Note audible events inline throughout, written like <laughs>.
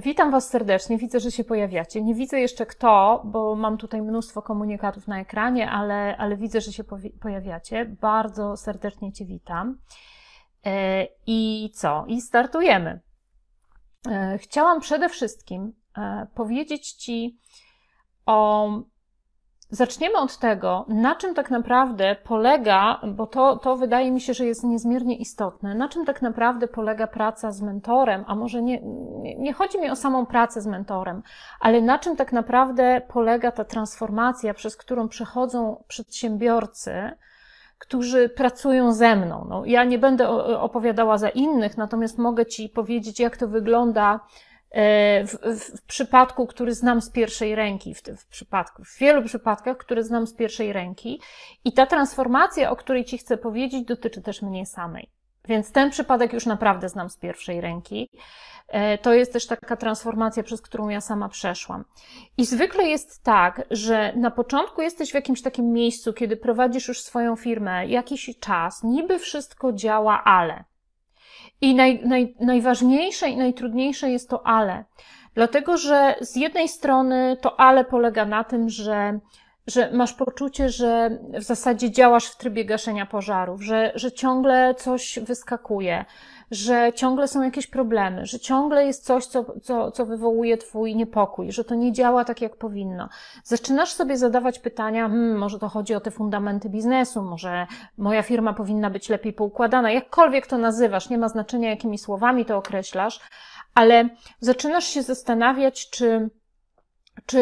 Witam Was serdecznie, widzę, że się pojawiacie. Nie widzę jeszcze kto, bo mam tutaj mnóstwo komunikatów na ekranie, ale, ale widzę, że się pojawiacie. Bardzo serdecznie Cię witam. E, I co? I startujemy. E, chciałam przede wszystkim e, powiedzieć Ci o Zaczniemy od tego, na czym tak naprawdę polega, bo to, to wydaje mi się, że jest niezmiernie istotne, na czym tak naprawdę polega praca z mentorem, a może nie, nie chodzi mi o samą pracę z mentorem, ale na czym tak naprawdę polega ta transformacja, przez którą przechodzą przedsiębiorcy, którzy pracują ze mną. No, ja nie będę opowiadała za innych, natomiast mogę Ci powiedzieć, jak to wygląda E, w, w, przypadku, który znam z pierwszej ręki, w, tym przypadku, w wielu przypadkach, które znam z pierwszej ręki. I ta transformacja, o której Ci chcę powiedzieć, dotyczy też mnie samej. Więc ten przypadek już naprawdę znam z pierwszej ręki. E, to jest też taka transformacja, przez którą ja sama przeszłam. I zwykle jest tak, że na początku jesteś w jakimś takim miejscu, kiedy prowadzisz już swoją firmę jakiś czas, niby wszystko działa, ale i naj, naj, najważniejsze i najtrudniejsze jest to ale. Dlatego, że z jednej strony to ale polega na tym, że, że masz poczucie, że w zasadzie działasz w trybie gaszenia pożarów, że, że ciągle coś wyskakuje, że ciągle są jakieś problemy, że ciągle jest coś, co, co, co wywołuje Twój niepokój, że to nie działa tak, jak powinno. Zaczynasz sobie zadawać pytania, hmm, może to chodzi o te fundamenty biznesu, może moja firma powinna być lepiej poukładana, jakkolwiek to nazywasz, nie ma znaczenia, jakimi słowami to określasz, ale zaczynasz się zastanawiać, czy czy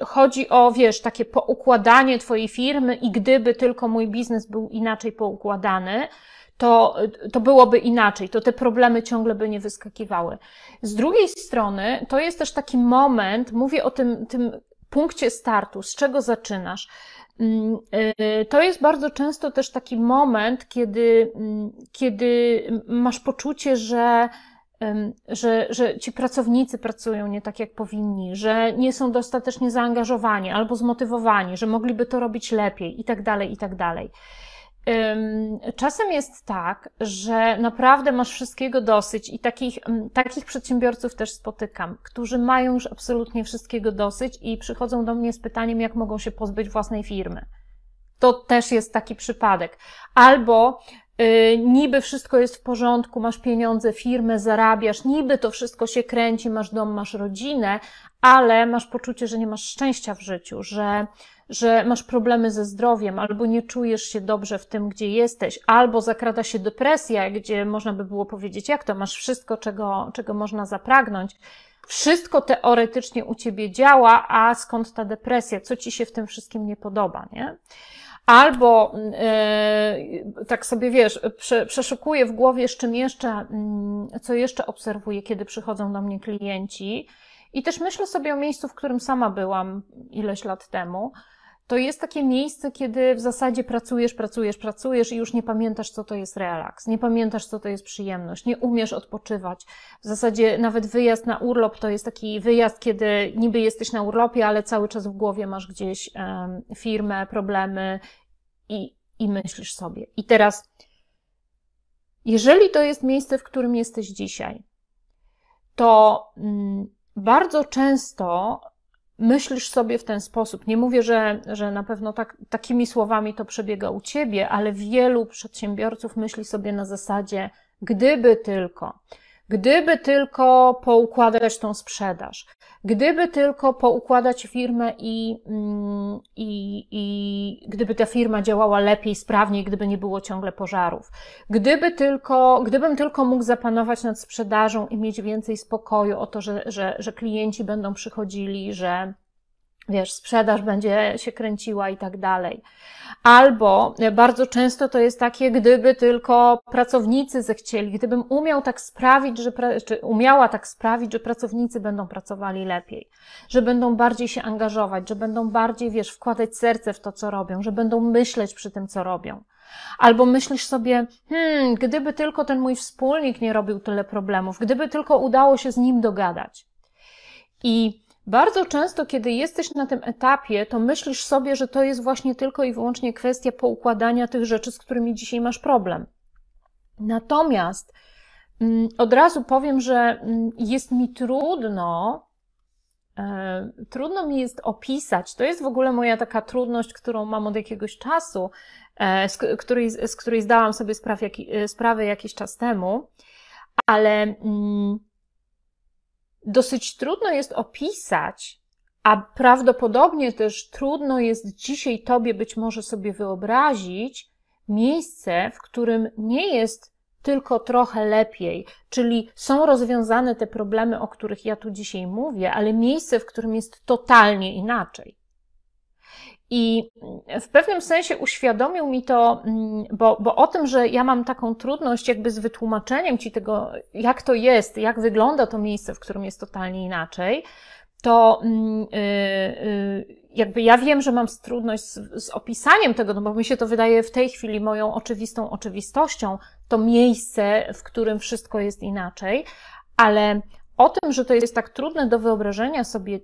y, chodzi o, wiesz, takie poukładanie Twojej firmy i gdyby tylko mój biznes był inaczej poukładany, to, to byłoby inaczej, to te problemy ciągle by nie wyskakiwały. Z drugiej strony, to jest też taki moment, mówię o tym, tym punkcie startu, z czego zaczynasz. Mm, y, to jest bardzo często też taki moment, kiedy, mm, kiedy masz poczucie, że, że, że ci pracownicy pracują nie tak, jak powinni, że nie są dostatecznie zaangażowani albo zmotywowani, że mogliby to robić lepiej i tak dalej, i tak dalej. Czasem jest tak, że naprawdę masz wszystkiego dosyć i takich, takich przedsiębiorców też spotykam, którzy mają już absolutnie wszystkiego dosyć i przychodzą do mnie z pytaniem, jak mogą się pozbyć własnej firmy. To też jest taki przypadek. Albo yy, niby wszystko jest w porządku, masz pieniądze, firmę, zarabiasz, niby to wszystko się kręci, masz dom, masz rodzinę, ale masz poczucie, że nie masz szczęścia w życiu, że że masz problemy ze zdrowiem, albo nie czujesz się dobrze w tym, gdzie jesteś, albo zakrada się depresja, gdzie można by było powiedzieć, jak to masz wszystko, czego, czego można zapragnąć. Wszystko teoretycznie u ciebie działa, a skąd ta depresja? Co ci się w tym wszystkim nie podoba, nie? Albo e, tak sobie wiesz, prze, przeszukuję w głowie, z czym jeszcze, mm, co jeszcze obserwuję, kiedy przychodzą do mnie klienci. I też myślę sobie o miejscu, w którym sama byłam ileś lat temu to jest takie miejsce, kiedy w zasadzie pracujesz, pracujesz, pracujesz i już nie pamiętasz, co to jest relaks, nie pamiętasz, co to jest przyjemność, nie umiesz odpoczywać. W zasadzie nawet wyjazd na urlop to jest taki wyjazd, kiedy niby jesteś na urlopie, ale cały czas w głowie masz gdzieś um, firmę, problemy i, i myślisz sobie. I teraz, jeżeli to jest miejsce, w którym jesteś dzisiaj, to mm, bardzo często myślisz sobie w ten sposób. Nie mówię, że, że na pewno tak, takimi słowami to przebiega u ciebie, ale wielu przedsiębiorców myśli sobie na zasadzie, gdyby tylko. Gdyby tylko poukładać tą sprzedaż, gdyby tylko poukładać firmę i, mm, i, i gdyby ta firma działała lepiej, sprawniej, gdyby nie było ciągle pożarów, gdyby tylko, gdybym tylko mógł zapanować nad sprzedażą i mieć więcej spokoju o to, że, że, że klienci będą przychodzili, że, wiesz, sprzedaż będzie się kręciła i tak dalej. Albo e, bardzo często to jest takie, gdyby tylko pracownicy zechcieli, gdybym umiał tak sprawić, że, czy umiała tak sprawić, że pracownicy będą pracowali lepiej, że będą bardziej się angażować, że będą bardziej, wiesz, wkładać serce w to, co robią, że będą myśleć przy tym, co robią. Albo myślisz sobie, hmm, gdyby tylko ten mój wspólnik nie robił tyle problemów, gdyby tylko udało się z nim dogadać. I bardzo często, kiedy jesteś na tym etapie, to myślisz sobie, że to jest właśnie tylko i wyłącznie kwestia poukładania tych rzeczy, z którymi dzisiaj masz problem. Natomiast mm, od razu powiem, że mm, jest mi trudno, e, trudno mi jest opisać. To jest w ogóle moja taka trudność, którą mam od jakiegoś czasu, e, z której, z której zdałam sobie e, sprawę jakiś czas temu, ale. Mm, dosyć trudno jest opisać, a prawdopodobnie też trudno jest dzisiaj Tobie być może sobie wyobrazić miejsce, w którym nie jest tylko trochę lepiej, czyli są rozwiązane te problemy, o których ja tu dzisiaj mówię, ale miejsce, w którym jest totalnie inaczej. I w pewnym sensie uświadomił mi to, mm, bo, bo o tym, że ja mam taką trudność jakby z wytłumaczeniem ci tego, jak to jest, jak wygląda to miejsce, w którym jest totalnie inaczej, to mm, y, y, jakby ja wiem, że mam trudność z, z, opisaniem tego, no bo mi się to wydaje w tej chwili moją oczywistą oczywistością, to miejsce, w którym wszystko jest inaczej, ale o tym, że to jest tak trudne do wyobrażenia sobie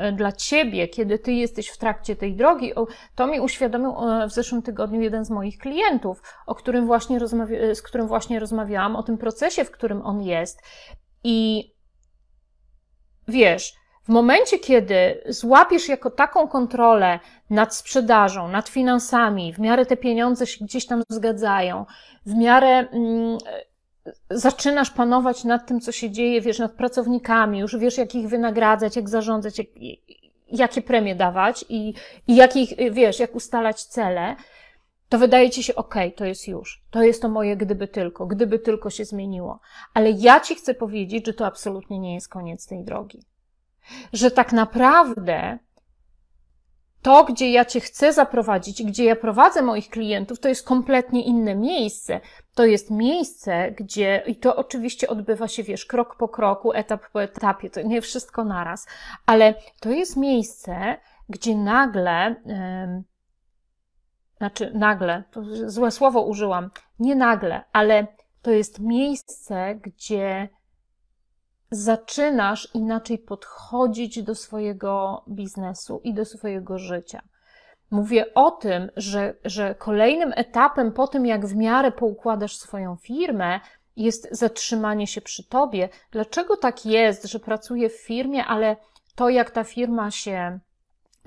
E, dla ciebie, kiedy ty jesteś w trakcie tej drogi, to mi uświadomił e, w zeszłym tygodniu jeden z moich klientów, o którym właśnie rozmawia- e, z którym właśnie rozmawiałam, o tym procesie, w którym on jest. I wiesz, w momencie, kiedy złapiesz jako taką kontrolę nad sprzedażą, nad finansami, w miarę te pieniądze się gdzieś tam zgadzają, w miarę mm, zaczynasz panować nad tym, co się dzieje, wiesz, nad pracownikami, już wiesz, jak ich wynagradzać, jak zarządzać, jak, jakie premie dawać i, i jakich, wiesz, jak ustalać cele, to wydaje ci się, okej, to jest już. To jest to moje gdyby tylko, gdyby tylko się zmieniło. Ale ja ci chcę powiedzieć, że to absolutnie nie jest koniec tej drogi. Że tak naprawdę to, gdzie ja Cię chcę zaprowadzić gdzie ja prowadzę moich klientów, to jest kompletnie inne miejsce. To jest miejsce, gdzie, i to oczywiście odbywa się, wiesz, krok po kroku, etap po etapie, to nie wszystko naraz, ale to jest miejsce, gdzie nagle, yy, znaczy nagle, to złe słowo użyłam, nie nagle, ale to jest miejsce, gdzie zaczynasz inaczej podchodzić do swojego biznesu i do swojego życia. Mówię o tym, że, że kolejnym etapem po tym, jak w miarę poukładasz swoją firmę, jest zatrzymanie się przy tobie. Dlaczego tak jest, że pracuję w firmie, ale to, jak ta firma się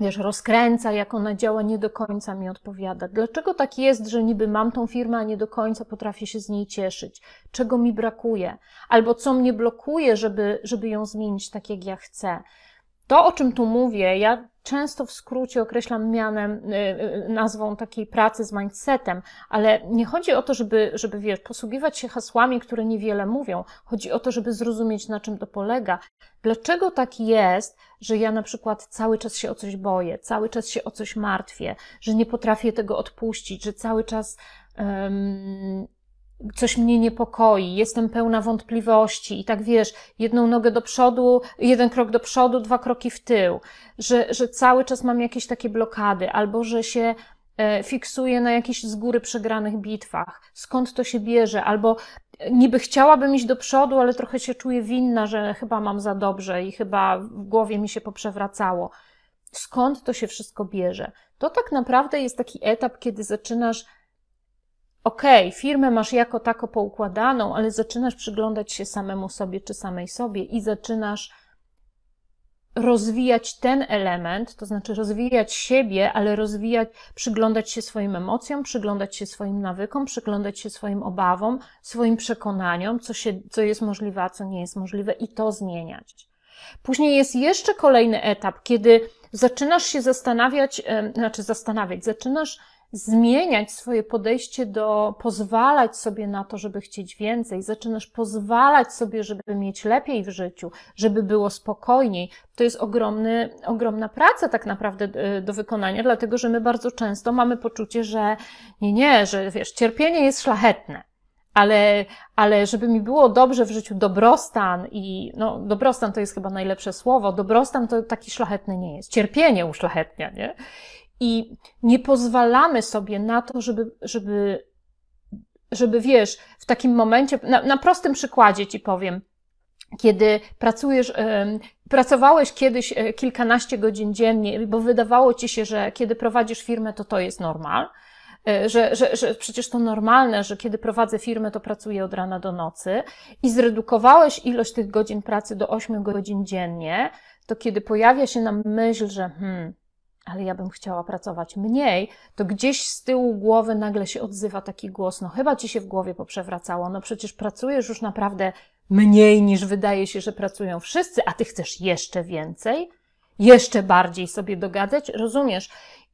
wiesz, rozkręca, jak ona działa, nie do końca mi odpowiada. Dlaczego tak jest, że niby mam tą firmę, a nie do końca potrafię się z niej cieszyć? Czego mi brakuje? Albo co mnie blokuje, żeby, żeby ją zmienić tak, jak ja chcę? To, o czym tu mówię, ja często w skrócie określam mianem, y, y, nazwą takiej pracy z mindsetem, ale nie chodzi o to, żeby, żeby wiesz, posługiwać się hasłami, które niewiele mówią. Chodzi o to, żeby zrozumieć, na czym to polega. Dlaczego tak jest, że ja na przykład cały czas się o coś boję, cały czas się o coś martwię, że nie potrafię tego odpuścić, że cały czas coś mnie niepokoi, jestem pełna wątpliwości i tak wiesz, jedną nogę do przodu, jeden krok do przodu, dwa kroki w tył, że, że cały czas mam jakieś takie blokady, albo że się e, fiksuję na jakichś z góry przegranych bitwach, skąd to się bierze, albo e, niby chciałabym iść do przodu, ale trochę się czuję winna, że chyba mam za dobrze i chyba w głowie mi się poprzewracało. Skąd to się wszystko bierze? To tak naprawdę jest taki etap, kiedy zaczynasz okej, okay, firmę masz jako tako poukładaną, ale zaczynasz przyglądać się samemu sobie czy samej sobie i zaczynasz rozwijać ten element, to znaczy rozwijać siebie, ale rozwijać, przyglądać się swoim emocjom, przyglądać się swoim nawykom, przyglądać się swoim obawom, swoim przekonaniom, co, się, co jest możliwe, a co nie jest możliwe i to zmieniać. Później jest jeszcze kolejny etap, kiedy zaczynasz się zastanawiać, znaczy zastanawiać, zaczynasz zmieniać swoje podejście do pozwalać sobie na to, żeby chcieć więcej, zaczynasz pozwalać sobie, żeby mieć lepiej w życiu, żeby było spokojniej. To jest ogromny, ogromna praca tak naprawdę y, do wykonania, dlatego że my bardzo często mamy poczucie, że nie, nie, że wiesz, cierpienie jest szlachetne. Ale, ale żeby mi było dobrze w życiu, dobrostan i, no, dobrostan to jest chyba najlepsze słowo, dobrostan to taki szlachetny nie jest. Cierpienie uszlachetnia, nie? I nie pozwalamy sobie na to, żeby, żeby, żeby wiesz, w takim momencie, na, na prostym przykładzie ci powiem, kiedy pracujesz, pracowałeś kiedyś e, kilkanaście godzin dziennie, bo wydawało ci się, że kiedy prowadzisz firmę, to to jest normal, e, że, że, że przecież to normalne, że kiedy prowadzę firmę, to pracuję od rana do nocy i zredukowałeś ilość tych godzin pracy do 8 godzin dziennie, to kiedy pojawia się nam myśl, że hmm, ale ja bym chciała pracować mniej, to gdzieś z tyłu głowy nagle się odzywa taki głos, no chyba ci się w głowie poprzewracało, no przecież pracujesz już naprawdę mniej niż wydaje się, że pracują wszyscy, a ty chcesz jeszcze więcej, jeszcze bardziej sobie dogadzać, rozumiesz?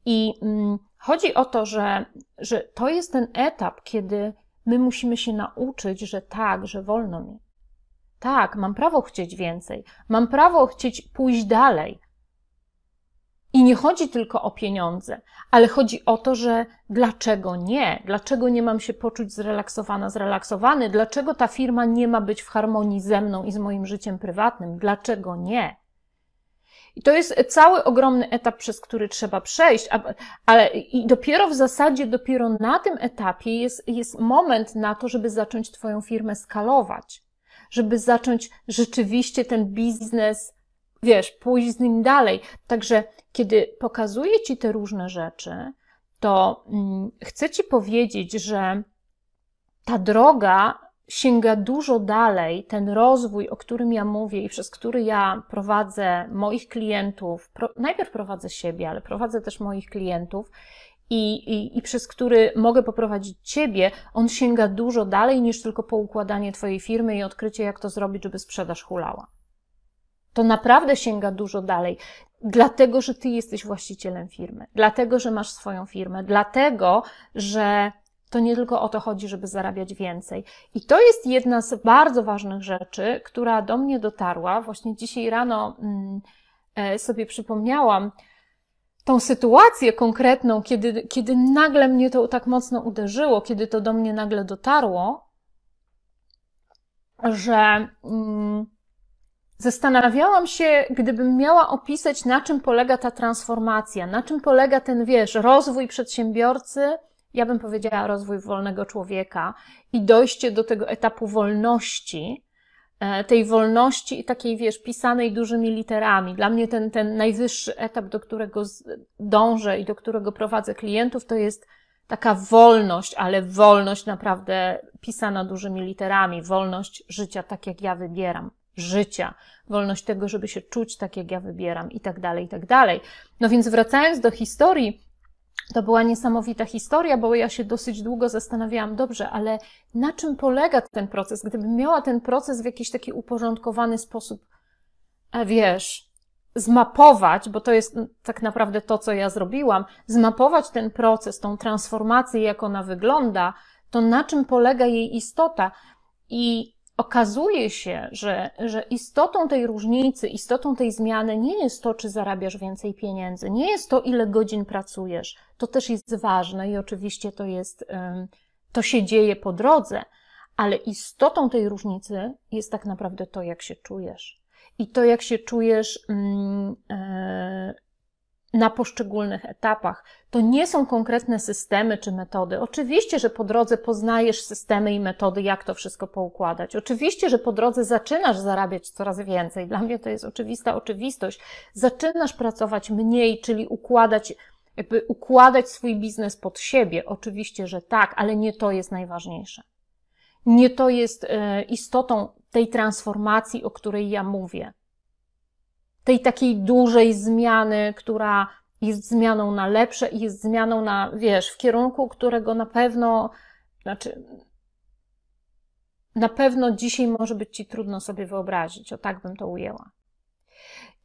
I mm, chodzi o to, że, że to jest ten etap, kiedy my musimy się nauczyć, że tak, że wolno mi. Tak, mam prawo chcieć więcej, mam prawo chcieć pójść dalej, i nie chodzi tylko o pieniądze, ale chodzi o to, że dlaczego nie? Dlaczego nie mam się poczuć zrelaksowana, zrelaksowany? Dlaczego ta firma nie ma być w harmonii ze mną i z moim życiem prywatnym? Dlaczego nie? I to jest cały ogromny etap, przez który trzeba przejść, ale i dopiero w zasadzie, dopiero na tym etapie jest, jest moment na to, żeby zacząć Twoją firmę skalować, żeby zacząć rzeczywiście ten biznes wiesz, pójść z nim dalej. Także kiedy pokazuję ci te różne rzeczy, to mm, chcę ci powiedzieć, że ta droga sięga dużo dalej, ten rozwój, o którym ja mówię i przez który ja prowadzę moich klientów, najpierw prowadzę siebie, ale prowadzę też moich klientów i, i, i przez który mogę poprowadzić Ciebie, on sięga dużo dalej niż tylko poukładanie Twojej firmy i odkrycie, jak to zrobić, żeby sprzedaż hulała. To naprawdę sięga dużo dalej, dlatego że ty jesteś właścicielem firmy, dlatego że masz swoją firmę, dlatego że to nie tylko o to chodzi, żeby zarabiać więcej. I to jest jedna z bardzo ważnych rzeczy, która do mnie dotarła. Właśnie dzisiaj rano mm, e, sobie przypomniałam tą sytuację konkretną, kiedy, kiedy nagle mnie to tak mocno uderzyło, kiedy to do mnie nagle dotarło, że. Mm, Zastanawiałam się, gdybym miała opisać, na czym polega ta transformacja, na czym polega ten, wiesz, rozwój przedsiębiorcy, ja bym powiedziała rozwój wolnego człowieka i dojście do tego etapu wolności, e, tej wolności i takiej, wiesz, pisanej dużymi literami. Dla mnie ten, ten najwyższy etap, do którego dążę i do którego prowadzę klientów, to jest taka wolność, ale wolność naprawdę pisana dużymi literami, wolność życia tak, jak ja wybieram życia, wolność tego, żeby się czuć tak, jak ja wybieram, i tak dalej, i tak dalej. No więc wracając do historii, to była niesamowita historia, bo ja się dosyć długo zastanawiałam, dobrze, ale na czym polega ten proces? Gdybym miała ten proces w jakiś taki uporządkowany sposób, e, wiesz, zmapować, bo to jest tak naprawdę to, co ja zrobiłam, zmapować ten proces, tą transformację, jak ona wygląda, to na czym polega jej istota. I okazuje się, że, że istotą tej różnicy, istotą tej zmiany nie jest to, czy zarabiasz więcej pieniędzy, nie jest to, ile godzin pracujesz. To też jest ważne i oczywiście to jest, to się dzieje po drodze, ale istotą tej różnicy jest tak naprawdę to, jak się czujesz. I to, jak się czujesz, yy, na poszczególnych etapach. To nie są konkretne systemy czy metody. Oczywiście, że po drodze poznajesz systemy i metody, jak to wszystko poukładać. Oczywiście, że po drodze zaczynasz zarabiać coraz więcej. Dla mnie to jest oczywista oczywistość. Zaczynasz pracować mniej, czyli układać, jakby układać swój biznes pod siebie. Oczywiście, że tak, ale nie to jest najważniejsze. Nie to jest e, istotą tej transformacji, o której ja mówię tej takiej dużej zmiany, która jest zmianą na lepsze i jest zmianą na, wiesz, w kierunku, którego na pewno, znaczy, na pewno dzisiaj może być ci trudno sobie wyobrazić, o tak bym to ujęła.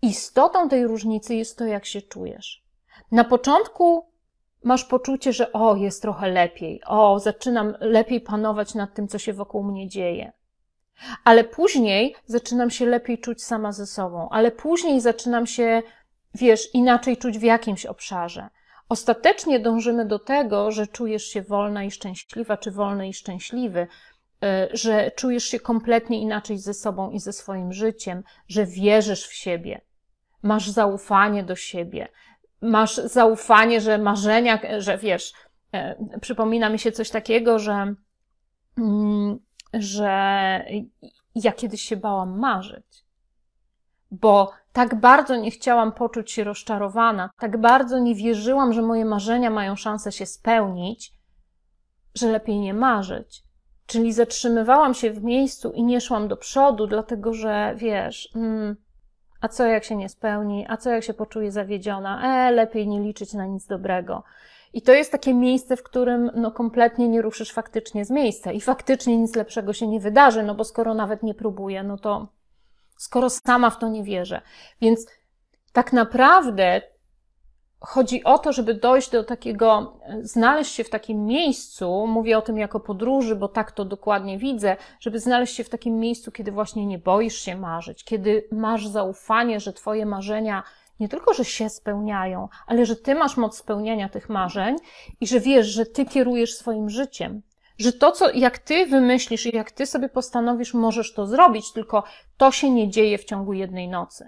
Istotą tej różnicy jest to, jak się czujesz. Na początku masz poczucie, że o, jest trochę lepiej, o, zaczynam lepiej panować nad tym, co się wokół mnie dzieje ale później zaczynam się lepiej czuć sama ze sobą, ale później zaczynam się, wiesz, inaczej czuć w jakimś obszarze. Ostatecznie dążymy do tego, że czujesz się wolna i szczęśliwa, czy wolny i szczęśliwy, y, że czujesz się kompletnie inaczej ze sobą i ze swoim życiem, że wierzysz w siebie, masz zaufanie do siebie, masz zaufanie, że marzenia, że wiesz, y, przypomina mi się coś takiego, że mm, że ja kiedyś się bałam marzyć, bo tak bardzo nie chciałam poczuć się rozczarowana, tak bardzo nie wierzyłam, że moje marzenia mają szansę się spełnić, że lepiej nie marzyć. Czyli zatrzymywałam się w miejscu i nie szłam do przodu, dlatego że wiesz, mm, a co jak się nie spełni, a co jak się poczuje zawiedziona, e, lepiej nie liczyć na nic dobrego. I to jest takie miejsce, w którym no, kompletnie nie ruszysz faktycznie z miejsca i faktycznie nic lepszego się nie wydarzy, no bo skoro nawet nie próbuję, no to skoro sama w to nie wierzę. Więc tak naprawdę chodzi o to, żeby dojść do takiego, znaleźć się w takim miejscu, mówię o tym jako podróży, bo tak to dokładnie widzę, żeby znaleźć się w takim miejscu, kiedy właśnie nie boisz się marzyć, kiedy masz zaufanie, że Twoje marzenia nie tylko, że się spełniają, ale że ty masz moc spełniania tych marzeń i że wiesz, że ty kierujesz swoim życiem. Że to, co, jak ty wymyślisz i jak ty sobie postanowisz, możesz to zrobić, tylko to się nie dzieje w ciągu jednej nocy.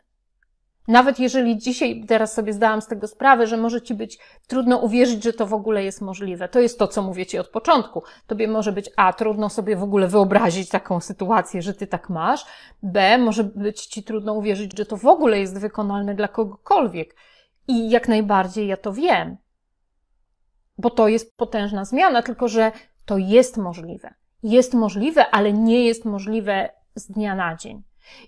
Nawet jeżeli dzisiaj, teraz sobie zdałam z tego sprawę, że może ci być trudno uwierzyć, że to w ogóle jest możliwe. To jest to, co mówię ci od początku. Tobie może być A, trudno sobie w ogóle wyobrazić taką sytuację, że ty tak masz. B, może być ci trudno uwierzyć, że to w ogóle jest wykonalne dla kogokolwiek. I jak najbardziej ja to wiem. Bo to jest potężna zmiana, tylko że to jest możliwe. Jest możliwe, ale nie jest możliwe z dnia na dzień.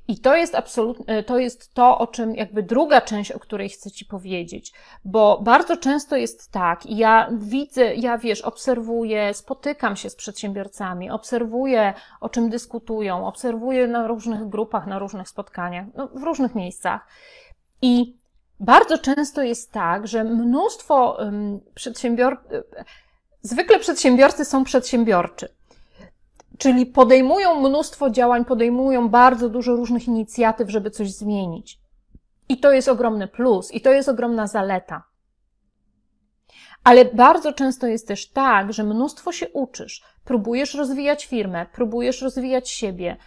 I to jest absolutnie, to jest to, o czym jakby druga część, o której chcę Ci powiedzieć, bo bardzo często jest tak, ja widzę, ja wiesz, obserwuję, spotykam się z przedsiębiorcami, obserwuję, o czym dyskutują, obserwuję na różnych grupach, na różnych spotkaniach, no, w różnych miejscach. I bardzo często jest tak, że mnóstwo um, zwykle przedsiębiorcy są przedsiębiorczy Czyli podejmują mnóstwo działań, podejmują bardzo dużo różnych inicjatyw, żeby coś zmienić. I to jest ogromny plus, i to jest ogromna zaleta. Ale bardzo często jest też tak, że mnóstwo się uczysz, próbujesz rozwijać firmę, próbujesz rozwijać siebie,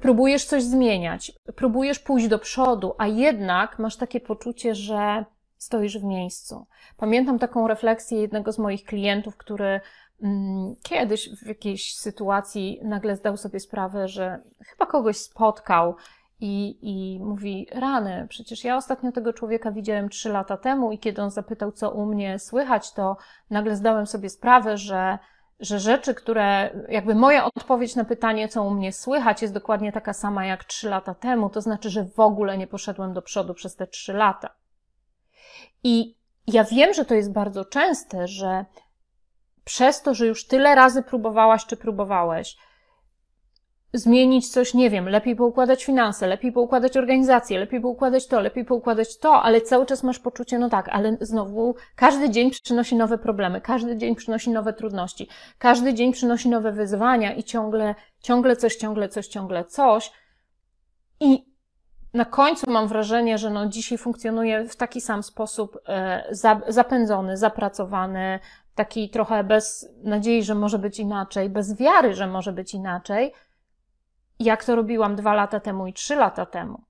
próbujesz coś zmieniać, próbujesz pójść do przodu, a jednak masz takie poczucie, że stoisz w miejscu. Pamiętam taką refleksję jednego z moich klientów, który Mm, kiedyś w jakiejś sytuacji nagle zdał sobie sprawę, że chyba kogoś spotkał i, i mówi: Rany, przecież ja ostatnio tego człowieka widziałem trzy lata temu, i kiedy on zapytał, co u mnie słychać, to nagle zdałem sobie sprawę, że że rzeczy, które, jakby moja odpowiedź na pytanie, co u mnie słychać, jest dokładnie taka sama jak trzy lata temu, to znaczy, że w ogóle nie poszedłem do przodu przez te trzy lata. I ja wiem, że to jest bardzo częste, że przez to, że już tyle razy próbowałaś czy próbowałeś, zmienić coś, nie wiem, lepiej poukładać finanse, lepiej poukładać organizację, lepiej poukładać to, lepiej poukładać to, ale cały czas masz poczucie, no tak, ale znowu każdy dzień przynosi nowe problemy, każdy dzień przynosi nowe trudności, każdy dzień przynosi nowe wyzwania i ciągle, ciągle coś, ciągle coś, ciągle coś. I na końcu mam wrażenie, że no dzisiaj funkcjonuję w taki sam sposób e, zapędzony, zapracowany, taki trochę bez nadziei, że może być inaczej, bez wiary, że może być inaczej, jak to robiłam dwa lata temu i trzy lata temu.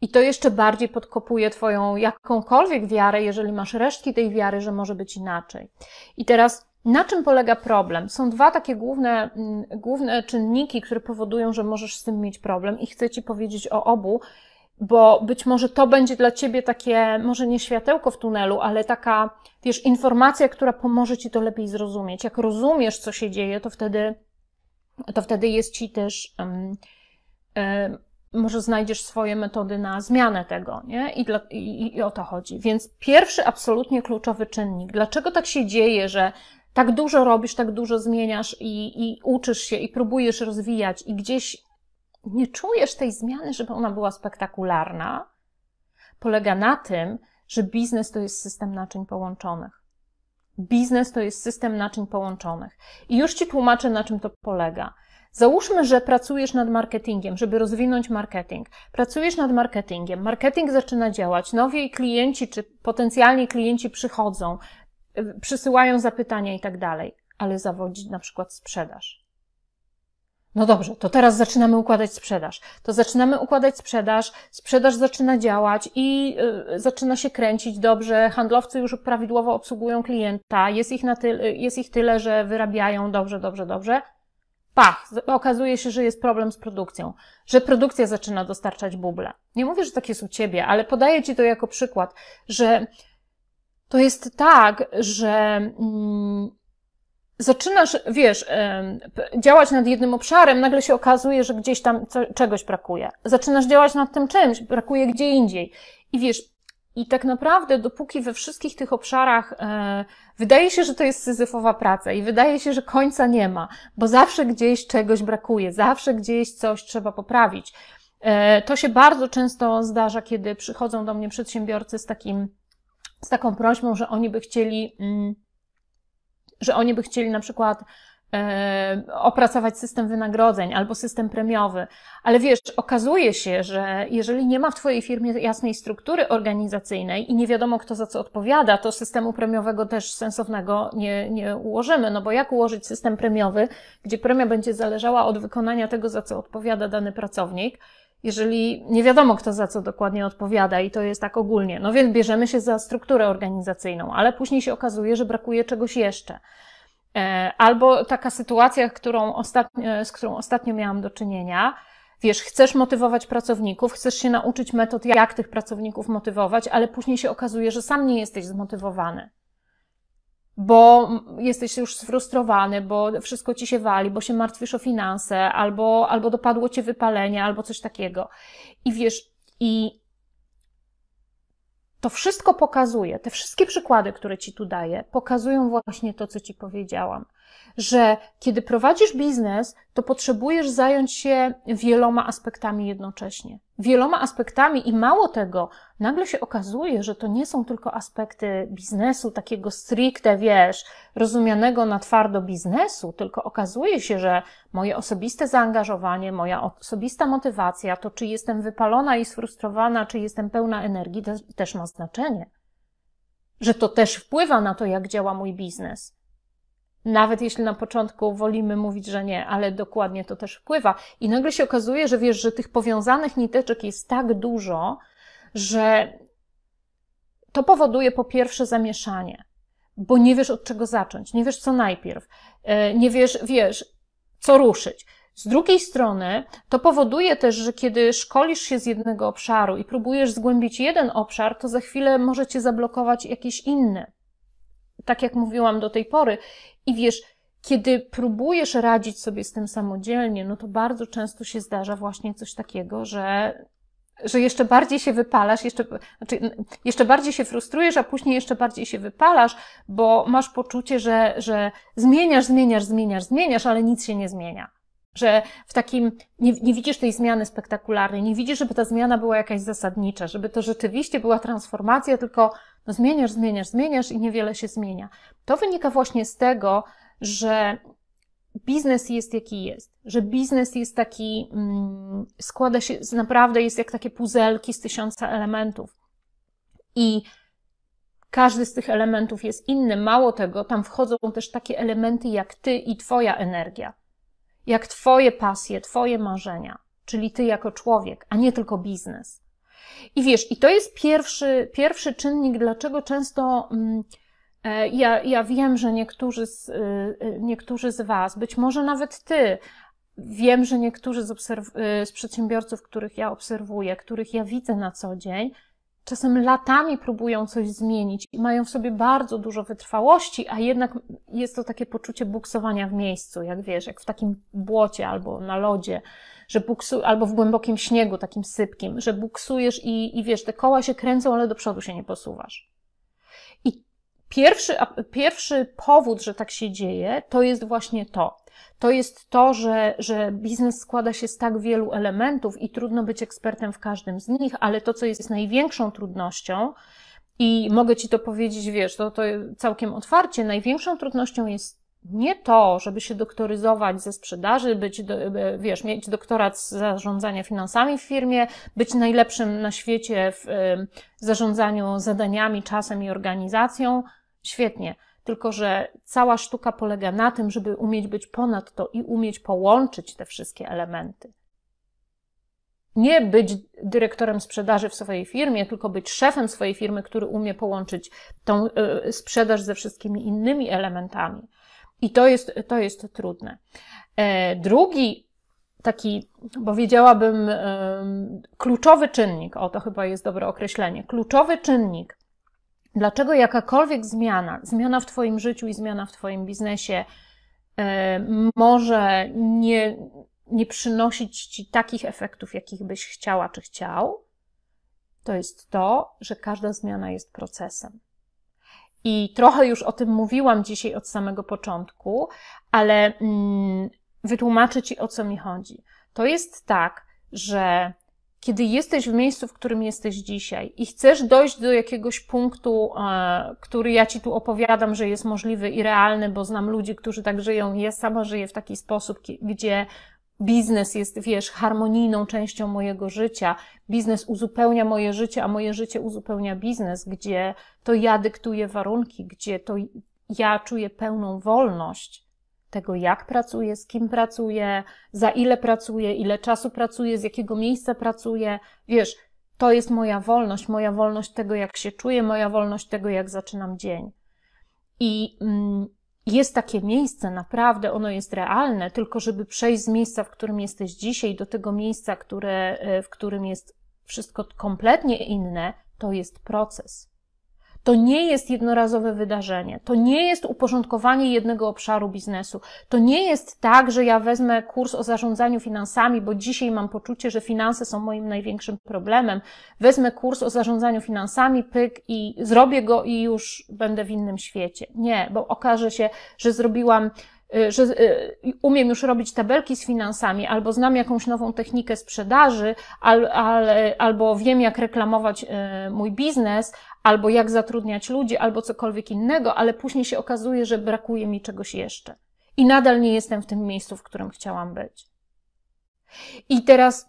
I to jeszcze bardziej podkopuje Twoją jakąkolwiek wiarę, jeżeli masz resztki tej wiary, że może być inaczej. I teraz, na czym polega problem? Są dwa takie główne, mm, główne czynniki, które powodują, że możesz z tym mieć problem, i chcę Ci powiedzieć o obu, bo być może to będzie dla ciebie takie, może nie światełko w tunelu, ale taka, wiesz, informacja, która pomoże ci to lepiej zrozumieć. Jak rozumiesz, co się dzieje, to wtedy, to wtedy jest ci też, um, może znajdziesz swoje metody na zmianę tego, nie? I, dla, i, I o to chodzi. Więc pierwszy absolutnie kluczowy czynnik. Dlaczego tak się dzieje, że tak dużo robisz, tak dużo zmieniasz i, i uczysz się i próbujesz rozwijać i gdzieś nie czujesz tej zmiany, żeby ona była spektakularna, polega na tym, że biznes to jest system naczyń połączonych. Biznes to jest system naczyń połączonych. I już Ci tłumaczę, na czym to polega. Załóżmy, że pracujesz nad marketingiem, żeby rozwinąć marketing. Pracujesz nad marketingiem, marketing zaczyna działać, nowi klienci czy potencjalni klienci przychodzą, przysyłają zapytania i tak dalej, ale zawodzi na przykład sprzedaż. No dobrze, to teraz zaczynamy układać sprzedaż. To zaczynamy układać sprzedaż, sprzedaż zaczyna działać i y, zaczyna się kręcić dobrze. Handlowcy już prawidłowo obsługują klienta, jest ich, na ty, y, jest ich tyle, że wyrabiają dobrze, dobrze, dobrze. Pach, okazuje się, że jest problem z produkcją, że produkcja zaczyna dostarczać buble. Nie mówię, że takie są ciebie, ale podaję ci to jako przykład, że to jest tak, że. Mm, zaczynasz, wiesz, działać nad jednym obszarem, nagle się okazuje, że gdzieś tam czegoś brakuje. Zaczynasz działać nad tym czymś, brakuje gdzie indziej. I wiesz, i tak naprawdę, dopóki we wszystkich tych obszarach e, wydaje się, że to jest syzyfowa praca i wydaje się, że końca nie ma, bo zawsze gdzieś czegoś brakuje, zawsze gdzieś coś trzeba poprawić. E, to się bardzo często zdarza, kiedy przychodzą do mnie przedsiębiorcy z takim, z taką prośbą, że oni by chcieli. Mm, że oni by chcieli na przykład e, opracować system wynagrodzeń albo system premiowy. Ale wiesz, okazuje się, że jeżeli nie ma w Twojej firmie jasnej struktury organizacyjnej i nie wiadomo, kto za co odpowiada, to systemu premiowego też sensownego nie, nie ułożymy. No bo jak ułożyć system premiowy, gdzie premia będzie zależała od wykonania tego, za co odpowiada dany pracownik? jeżeli nie wiadomo, kto za co dokładnie odpowiada, i to jest tak ogólnie, no więc bierzemy się za strukturę organizacyjną, ale później się okazuje, że brakuje czegoś jeszcze. E, albo taka sytuacja, którą ostatnio, e, z którą ostatnio miałam do czynienia, wiesz, chcesz motywować pracowników, chcesz się nauczyć metod, jak tych pracowników motywować, ale później się okazuje, że sam nie jesteś zmotywowany bo jesteś już sfrustrowany, bo wszystko ci się wali, bo się martwisz o finanse, albo, albo dopadło cię wypalenie, albo coś takiego. I wiesz, i to wszystko pokazuje, te wszystkie przykłady, które ci tu daję, pokazują właśnie to, co ci powiedziałam że kiedy prowadzisz biznes, to potrzebujesz zająć się wieloma aspektami jednocześnie. Wieloma aspektami i mało tego, nagle się okazuje, że to nie są tylko aspekty biznesu, takiego stricte, wiesz, rozumianego na twardo biznesu, tylko okazuje się, że moje osobiste zaangażowanie, moja osobista motywacja, to czy jestem wypalona i sfrustrowana, czy jestem pełna energii, też ma znaczenie. Że to też wpływa na to, jak działa mój biznes. Nawet jeśli na początku wolimy mówić, że nie, ale dokładnie to też wpływa. I nagle się okazuje, że wiesz, że tych powiązanych niteczek jest tak dużo, że to powoduje po pierwsze zamieszanie, bo nie wiesz od czego zacząć, nie wiesz co najpierw, e, nie wiesz, wiesz, co ruszyć. Z drugiej strony, to powoduje też, że kiedy szkolisz się z jednego obszaru i próbujesz zgłębić jeden obszar, to za chwilę może cię zablokować jakiś inny tak jak mówiłam do tej pory. I wiesz, kiedy próbujesz radzić sobie z tym samodzielnie, no to bardzo często się zdarza właśnie coś takiego, że że jeszcze bardziej się wypalasz, jeszcze, znaczy, jeszcze bardziej się frustrujesz, a później jeszcze bardziej się wypalasz, bo masz poczucie, że, że zmieniasz, zmieniasz, zmieniasz, zmieniasz, ale nic się nie zmienia. Że w takim, nie, nie widzisz tej zmiany spektakularnej, nie widzisz, żeby ta zmiana była jakaś zasadnicza, żeby to rzeczywiście była transformacja, tylko no zmieniasz, zmieniasz, zmieniasz i niewiele się zmienia. To wynika właśnie z tego, że biznes jest jaki jest, że biznes jest taki, mm, składa się, naprawdę jest jak takie puzelki z tysiąca elementów. I każdy z tych elementów jest inny. Mało tego, tam wchodzą też takie elementy jak ty i twoja energia, jak twoje pasje, twoje marzenia, czyli ty jako człowiek, a nie tylko biznes. I wiesz, i to jest pierwszy, pierwszy czynnik, dlaczego często mm, e, ja, ja wiem, że niektórzy z, e, e, niektórzy z Was, być może nawet Ty, wiem, że niektórzy z, z przedsiębiorców, których ja obserwuję, których ja widzę na co dzień, czasem latami próbują coś zmienić i mają w sobie bardzo dużo wytrwałości, a jednak jest to takie poczucie buksowania w miejscu, jak wiesz, jak w takim błocie albo na lodzie że buksu, albo w głębokim śniegu, takim sypkim, że buksujesz i, i wiesz, te koła się kręcą, ale do przodu się nie posuwasz. I pierwszy, pierwszy powód, że tak się dzieje, to jest właśnie to. To jest to, że, że biznes składa się z tak wielu elementów i trudno być ekspertem w każdym z nich, ale to, co jest największą trudnością, i mogę Ci to powiedzieć, wiesz, to, to całkiem otwarcie, największą trudnością jest nie to, żeby się doktoryzować ze sprzedaży, być, e, wiesz, mieć doktorat z zarządzania finansami w firmie, być najlepszym na świecie w e, zarządzaniu zadaniami, czasem i organizacją. Świetnie. Tylko, że cała sztuka polega na tym, żeby umieć być ponad to i umieć połączyć te wszystkie elementy. Nie być dyrektorem sprzedaży w swojej firmie, tylko być szefem swojej firmy, który umie połączyć tą e, sprzedaż ze wszystkimi innymi elementami i to jest, to jest trudne. E, drugi taki, powiedziałabym, kluczowy czynnik, o to chyba jest dobre określenie, kluczowy czynnik, dlaczego jakakolwiek zmiana, zmiana w Twoim życiu i zmiana w Twoim biznesie e, może nie, nie przynosić Ci takich efektów, jakich byś chciała czy chciał, to jest to, że każda zmiana jest procesem. I trochę już o tym mówiłam dzisiaj od samego początku, ale mm, wytłumaczę Ci, o co mi chodzi. To jest tak, że kiedy jesteś w miejscu, w którym jesteś dzisiaj i chcesz dojść do jakiegoś punktu, e, który ja ci tu opowiadam, że jest możliwy i realny, bo znam ludzi, którzy tak żyją, ja sama żyję w taki sposób, gdzie Biznes jest, wiesz, harmonijną częścią mojego życia. Biznes uzupełnia moje życie, a moje życie uzupełnia biznes, gdzie to ja dyktuję warunki, gdzie to ja czuję pełną wolność tego, jak pracuję, z kim pracuję, za ile pracuję, ile czasu pracuję, z jakiego miejsca pracuję. Wiesz, to jest moja wolność, moja wolność tego, jak się czuję, moja wolność tego, jak zaczynam dzień. I mm, jest takie miejsce, naprawdę ono jest realne, tylko żeby przejść z miejsca, w którym jesteś dzisiaj, do tego miejsca, które, e, w którym jest wszystko kompletnie inne, to jest proces. To nie jest jednorazowe wydarzenie, to nie jest uporządkowanie jednego obszaru biznesu. To nie jest tak, że ja wezmę kurs o zarządzaniu finansami, bo dzisiaj mam poczucie, że finanse są moim największym problemem. Wezmę kurs o zarządzaniu finansami, pyk i zrobię go i już będę w innym świecie. Nie, bo okaże się, że zrobiłam Y, że y, umiem już robić tabelki z finansami, albo znam jakąś nową technikę sprzedaży, al, al, albo wiem, jak reklamować y, mój biznes, albo jak zatrudniać ludzi, albo cokolwiek innego, ale później się okazuje, że brakuje mi czegoś jeszcze. I nadal nie jestem w tym miejscu, w którym chciałam być. I teraz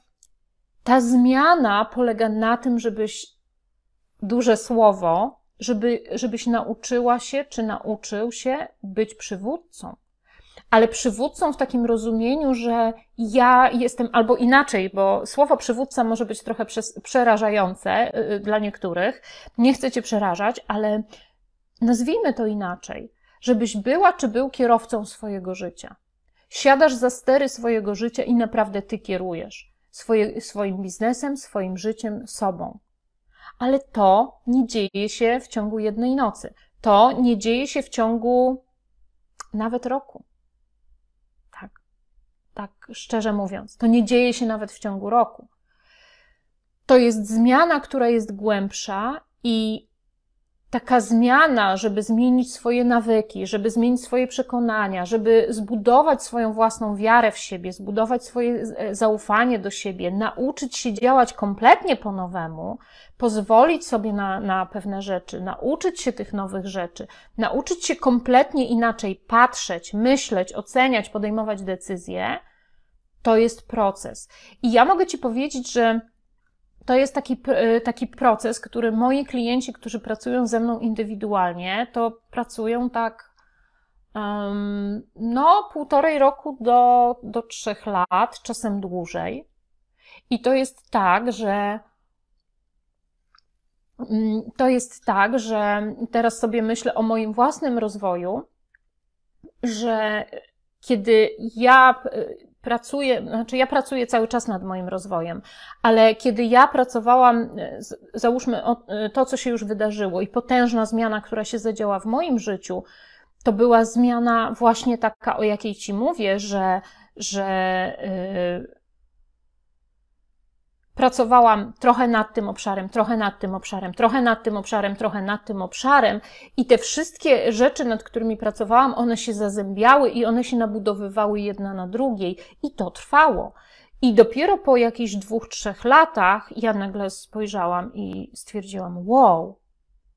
ta zmiana polega na tym, żebyś duże słowo, żeby, żebyś nauczyła się, czy nauczył się być przywódcą ale przywódcą w takim rozumieniu, że ja jestem albo inaczej, bo słowo przywódca może być trochę przerażające y, y, dla niektórych. Nie chcę cię przerażać, ale nazwijmy to inaczej, żebyś była czy był kierowcą swojego życia. Siadasz za stery swojego życia i naprawdę ty kierujesz swoje, swoim biznesem, swoim życiem, sobą. Ale to nie dzieje się w ciągu jednej nocy. To nie dzieje się w ciągu nawet roku tak szczerze mówiąc. To nie dzieje się nawet w ciągu roku. To jest zmiana, która jest głębsza i taka zmiana, żeby zmienić swoje nawyki, żeby zmienić swoje przekonania, żeby zbudować swoją własną wiarę w siebie, zbudować swoje e, zaufanie do siebie, nauczyć się działać kompletnie po nowemu, pozwolić sobie na, na pewne rzeczy, nauczyć się tych nowych rzeczy, nauczyć się kompletnie inaczej patrzeć, myśleć, oceniać, podejmować decyzje, to jest proces. I ja mogę Ci powiedzieć, że to jest taki, y, taki proces, który moi klienci, którzy pracują ze mną indywidualnie, to pracują tak um, no półtorej roku do, do trzech lat, czasem dłużej. I to jest tak, że mm, to jest tak, że teraz sobie myślę o moim własnym rozwoju, że kiedy ja pracuję, znaczy ja pracuję cały czas nad moim rozwojem, ale kiedy ja pracowałam, e, załóżmy e, to, co się już wydarzyło i potężna zmiana, która się zadziała w moim życiu, to była zmiana właśnie taka, o jakiej ci mówię, że, że, yy, pracowałam trochę nad tym obszarem, trochę nad tym obszarem, trochę nad tym obszarem, trochę nad tym obszarem i te wszystkie rzeczy, nad którymi pracowałam, one się zazębiały i one się nabudowywały jedna na drugiej i to trwało. I dopiero po jakichś dwóch, trzech latach ja nagle spojrzałam i stwierdziłam: Wow,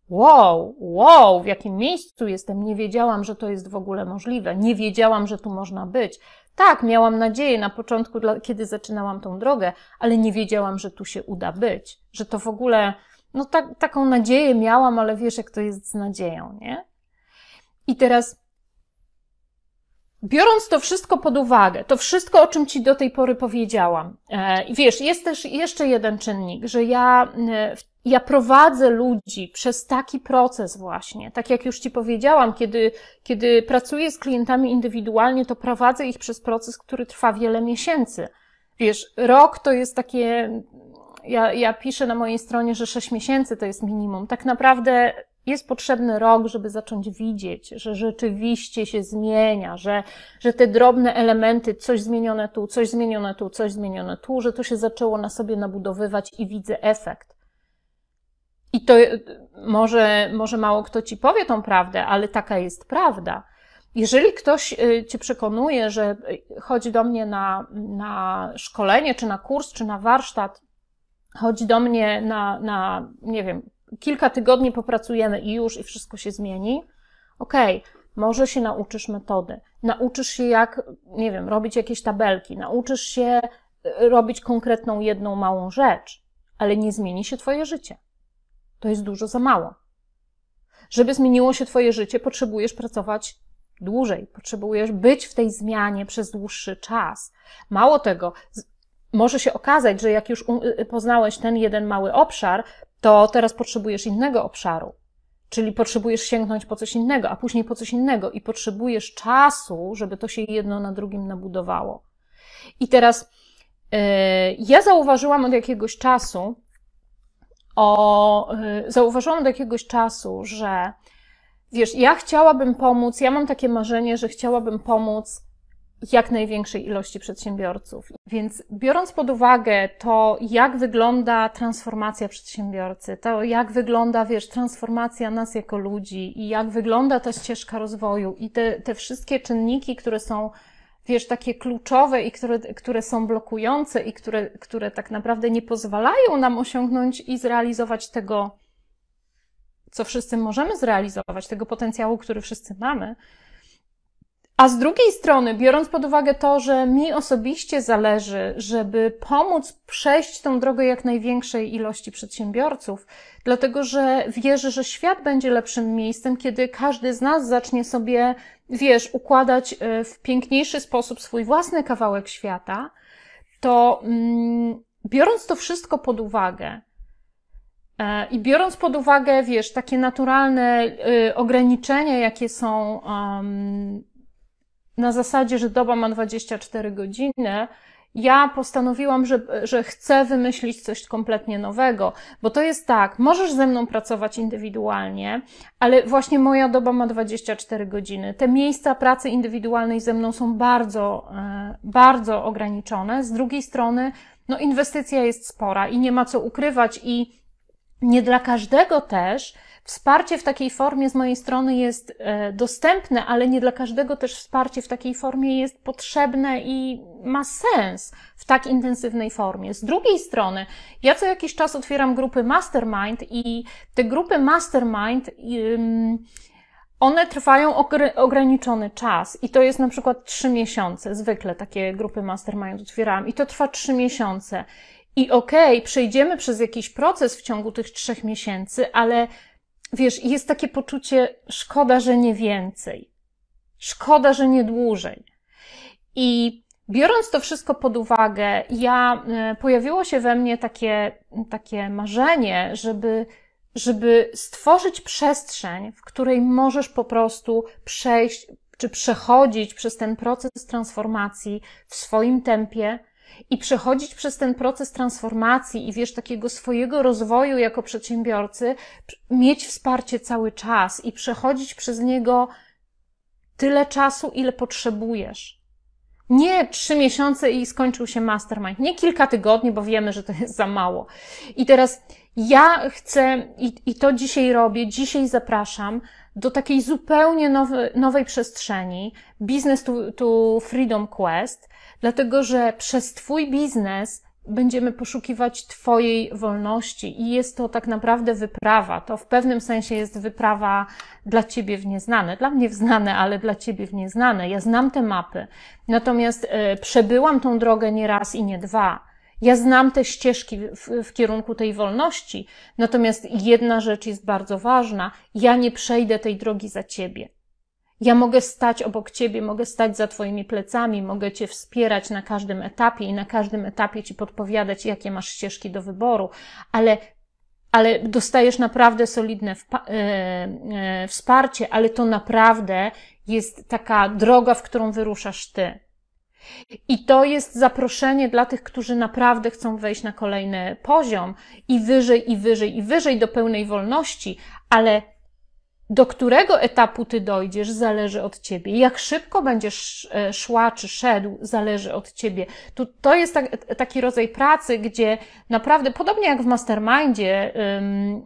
wow, wow, w jakim miejscu jestem. Nie wiedziałam, że to jest w ogóle możliwe. Nie wiedziałam, że tu można być. Tak, miałam nadzieję na początku, kiedy zaczynałam tą drogę, ale nie wiedziałam, że tu się uda być, że to w ogóle, no tak, taką nadzieję miałam, ale wiesz, jak to jest z nadzieją, nie? I teraz, biorąc to wszystko pod uwagę, to wszystko, o czym Ci do tej pory powiedziałam, e, wiesz, jest też jeszcze jeden czynnik, że ja e, w ja prowadzę ludzi przez taki proces właśnie. Tak jak już Ci powiedziałam, kiedy, kiedy pracuję z klientami indywidualnie, to prowadzę ich przez proces, który trwa wiele miesięcy. Wiesz, rok to jest takie, ja, ja piszę na mojej stronie, że sześć miesięcy to jest minimum. Tak naprawdę jest potrzebny rok, żeby zacząć widzieć, że rzeczywiście się zmienia, że, że te drobne elementy, coś zmienione tu, coś zmienione tu, coś zmienione tu, że to się zaczęło na sobie nabudowywać i widzę efekt. I to może, może mało kto ci powie tą prawdę, ale taka jest prawda. Jeżeli ktoś y, cię przekonuje, że y, chodzi do mnie na, na szkolenie, czy na kurs, czy na warsztat, chodzi do mnie na, na, nie wiem, kilka tygodni popracujemy i już, i wszystko się zmieni, okej, okay, może się nauczysz metody, nauczysz się jak, nie wiem, robić jakieś tabelki, nauczysz się y, robić konkretną jedną małą rzecz, ale nie zmieni się twoje życie to jest dużo za mało. Żeby zmieniło się Twoje życie, potrzebujesz pracować dłużej, potrzebujesz być w tej zmianie przez dłuższy czas. Mało tego, może się okazać, że jak już y, poznałeś ten jeden mały obszar, to teraz potrzebujesz innego obszaru. Czyli potrzebujesz sięgnąć po coś innego, a później po coś innego i potrzebujesz czasu, żeby to się jedno na drugim nabudowało. I teraz yy, ja zauważyłam od jakiegoś czasu, o. Y, zauważyłam do jakiegoś czasu, że wiesz, ja chciałabym pomóc, ja mam takie marzenie, że chciałabym pomóc jak największej ilości przedsiębiorców. Więc biorąc pod uwagę to, jak wygląda transformacja przedsiębiorcy, to jak wygląda, wiesz, transformacja nas jako ludzi i jak wygląda ta ścieżka rozwoju i te, te wszystkie czynniki, które są wiesz, takie kluczowe i które, które są blokujące i które, które tak naprawdę nie pozwalają nam osiągnąć i zrealizować tego, co wszyscy możemy zrealizować, tego potencjału, który wszyscy mamy. A z drugiej strony, biorąc pod uwagę to, że mi osobiście zależy, żeby pomóc przejść tą drogę jak największej ilości przedsiębiorców, dlatego że wierzę, że świat będzie lepszym miejscem, kiedy każdy z nas zacznie sobie wiesz, układać e, w piękniejszy sposób swój własny kawałek świata, to mm, biorąc to wszystko pod uwagę e, i biorąc pod uwagę, wiesz, takie naturalne y, ograniczenia, jakie są na zasadzie, że doba ma 24 godziny, ja postanowiłam, że, że chcę wymyślić coś kompletnie nowego, bo to jest tak, możesz ze mną pracować indywidualnie, ale właśnie moja doba ma 24 godziny. Te miejsca pracy indywidualnej ze mną są bardzo, e, bardzo ograniczone. Z drugiej strony, no inwestycja jest spora i nie ma co ukrywać i nie dla każdego też Wsparcie w takiej formie z mojej strony jest e, dostępne, ale nie dla każdego też wsparcie w takiej formie jest potrzebne i ma sens w tak intensywnej formie. Z drugiej strony, ja co jakiś czas otwieram grupy mastermind i te grupy mastermind. one trwają ograniczony czas i to jest na przykład trzy miesiące. Zwykle takie grupy mastermind otwierałam i to trwa trzy miesiące. I okej, okay, przejdziemy przez jakiś proces w ciągu tych trzech miesięcy, ale wiesz, jest takie poczucie, szkoda, że nie więcej. Szkoda, że nie dłużej. I biorąc to wszystko pod uwagę, ja, e, pojawiło się we mnie takie, takie marzenie, żeby, żeby stworzyć przestrzeń, w której możesz po prostu przejść, czy przechodzić przez ten proces transformacji w swoim tempie, i przechodzić przez ten proces transformacji i wiesz, takiego swojego rozwoju jako przedsiębiorcy, mieć wsparcie cały czas i przechodzić przez niego tyle czasu, ile potrzebujesz. Nie trzy miesiące i skończył się mastermind, nie kilka tygodni, bo wiemy, że to jest za mało. I teraz ja chcę, i, i to dzisiaj robię, dzisiaj zapraszam do takiej zupełnie nowy, nowej przestrzeni, Business to, to Freedom Quest, dlatego że przez Twój biznes będziemy poszukiwać Twojej wolności i jest to tak naprawdę wyprawa. To w pewnym sensie jest wyprawa dla Ciebie w nieznane. Dla mnie w znane, ale dla Ciebie w nieznane. Ja znam te mapy, natomiast y, przebyłam tą drogę nie raz i nie dwa. Ja znam te ścieżki w, w, kierunku tej wolności, natomiast jedna rzecz jest bardzo ważna: ja nie przejdę tej drogi za ciebie. Ja mogę stać obok Ciebie, mogę stać za Twoimi plecami, mogę Cię wspierać na każdym etapie i na każdym etapie Ci podpowiadać, jakie masz ścieżki do wyboru, ale, ale dostajesz naprawdę solidne e, e, wsparcie, ale to naprawdę jest taka droga, w którą wyruszasz Ty. I to jest zaproszenie dla tych, którzy naprawdę chcą wejść na kolejny poziom i wyżej, i wyżej, i wyżej do pełnej wolności, ale do którego etapu ty dojdziesz, zależy od ciebie. Jak szybko będziesz e, szła czy szedł, zależy od ciebie. To, to jest tak, taki rodzaj pracy, gdzie naprawdę, podobnie jak w mastermindzie, ym,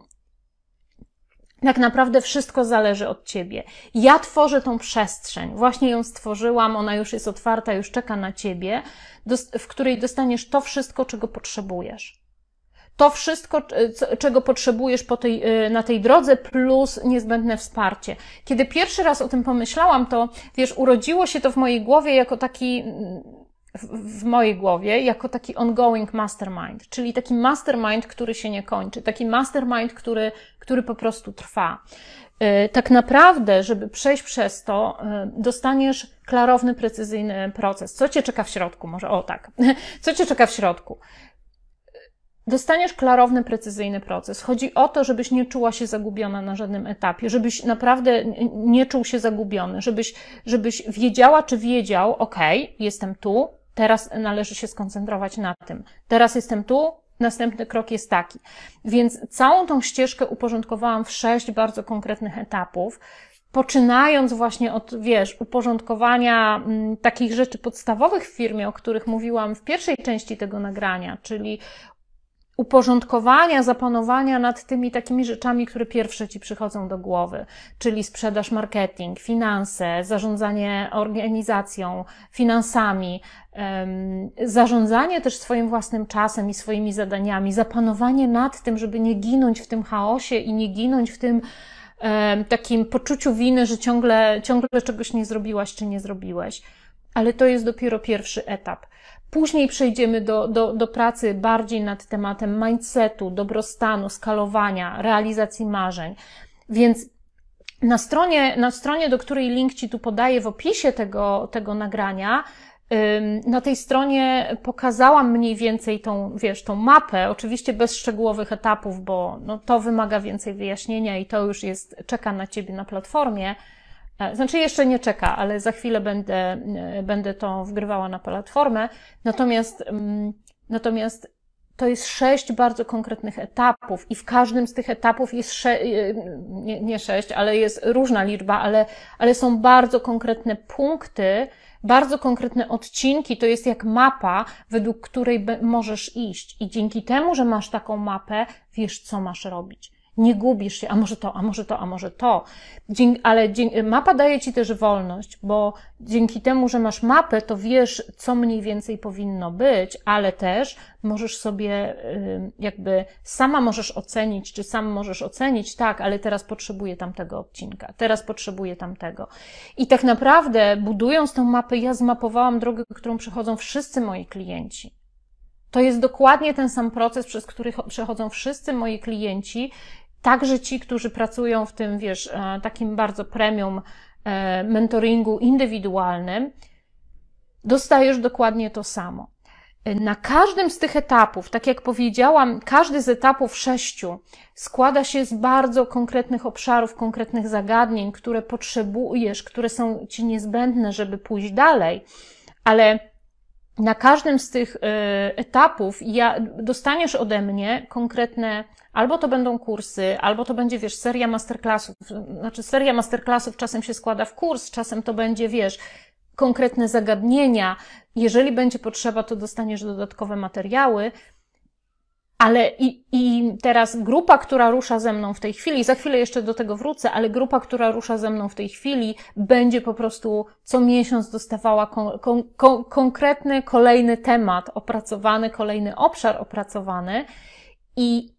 tak naprawdę wszystko zależy od ciebie. Ja tworzę tą przestrzeń, właśnie ją stworzyłam, ona już jest otwarta, już czeka na ciebie, w której dostaniesz to wszystko, czego potrzebujesz to wszystko, czego potrzebujesz po tej, y, na tej drodze, plus niezbędne wsparcie. Kiedy pierwszy raz o tym pomyślałam, to wiesz, urodziło się to w mojej głowie jako taki mm, w mojej głowie jako taki ongoing mastermind, czyli taki mastermind, który się nie kończy, taki mastermind, który, który po prostu trwa. Y, tak naprawdę, żeby przejść przez to, y, dostaniesz klarowny, precyzyjny proces. Co Cię czeka w środku? Może o tak. <laughs> Co Cię czeka w środku? Dostaniesz klarowny, precyzyjny proces. Chodzi o to, żebyś nie czuła się zagubiona na żadnym etapie, żebyś naprawdę nie czuł się zagubiony, żebyś, żebyś wiedziała czy wiedział, ok, jestem tu, teraz należy się skoncentrować na tym. Teraz jestem tu, następny krok jest taki. Więc całą tą ścieżkę uporządkowałam w sześć bardzo konkretnych etapów poczynając właśnie od, wiesz, uporządkowania m, mm, takich rzeczy podstawowych w firmie, o których mówiłam w pierwszej części tego nagrania, czyli uporządkowania, zapanowania nad tymi takimi rzeczami, które pierwsze ci przychodzą do głowy, czyli sprzedaż, marketing, finanse, zarządzanie organizacją, finansami, zarządzanie też swoim własnym czasem i swoimi zadaniami, zapanowanie nad tym, żeby nie ginąć w tym chaosie i nie ginąć w tym takim poczuciu winy, że ciągle, ciągle czegoś nie zrobiłaś czy nie zrobiłeś. Ale to jest dopiero pierwszy etap. Później przejdziemy do, do, do pracy bardziej nad tematem mindsetu, dobrostanu, skalowania, realizacji marzeń. Więc na stronie, na stronie, do której link Ci tu podaję w opisie tego, tego nagrania, na tej stronie pokazałam mniej więcej tą, wiesz, tą mapę, oczywiście bez szczegółowych etapów, bo no, to wymaga więcej wyjaśnienia i to już jest, czeka na Ciebie na platformie. E, znaczy jeszcze nie czeka, ale za chwilę będę, e, będę to wgrywała na platformę. Natomiast, mm, natomiast to jest sześć bardzo konkretnych etapów i w każdym z tych etapów jest sze e, nie, nie sześć, ale jest różna liczba, ale, ale są bardzo konkretne punkty, bardzo konkretne odcinki, to jest jak mapa, według której możesz iść. I dzięki temu, że masz taką mapę, wiesz, co masz robić nie gubisz się, a może to, a może to, a może to. Dzięki, ale dzięki, mapa daje ci też wolność, bo dzięki temu, że masz mapę, to wiesz, co mniej więcej powinno być, ale też możesz sobie jakby sama możesz ocenić, czy sam możesz ocenić, tak, ale teraz potrzebuję tamtego odcinka, teraz potrzebuję tamtego. I tak naprawdę, budując tą mapę, ja zmapowałam drogę, którą przechodzą wszyscy moi klienci. To jest dokładnie ten sam proces, przez który przechodzą wszyscy moi klienci, Także ci, którzy pracują w tym, wiesz, e, takim bardzo premium e, mentoringu indywidualnym, dostajesz dokładnie to samo. E, na każdym z tych etapów, tak jak powiedziałam, każdy z etapów sześciu składa się z bardzo konkretnych obszarów, konkretnych zagadnień, które potrzebujesz, które są ci niezbędne, żeby pójść dalej, ale na każdym z tych y, etapów ja, dostaniesz ode mnie konkretne, albo to będą kursy, albo to będzie, wiesz, seria masterclassów. Znaczy, seria masterclassów czasem się składa w kurs, czasem to będzie, wiesz, konkretne zagadnienia. Jeżeli będzie potrzeba, to dostaniesz dodatkowe materiały. Ale i, i teraz grupa, która rusza ze mną w tej chwili, za chwilę jeszcze do tego wrócę, ale grupa, która rusza ze mną w tej chwili, będzie po prostu co miesiąc dostawała kon, kon, kon, konkretny, kolejny temat opracowany, kolejny obszar opracowany i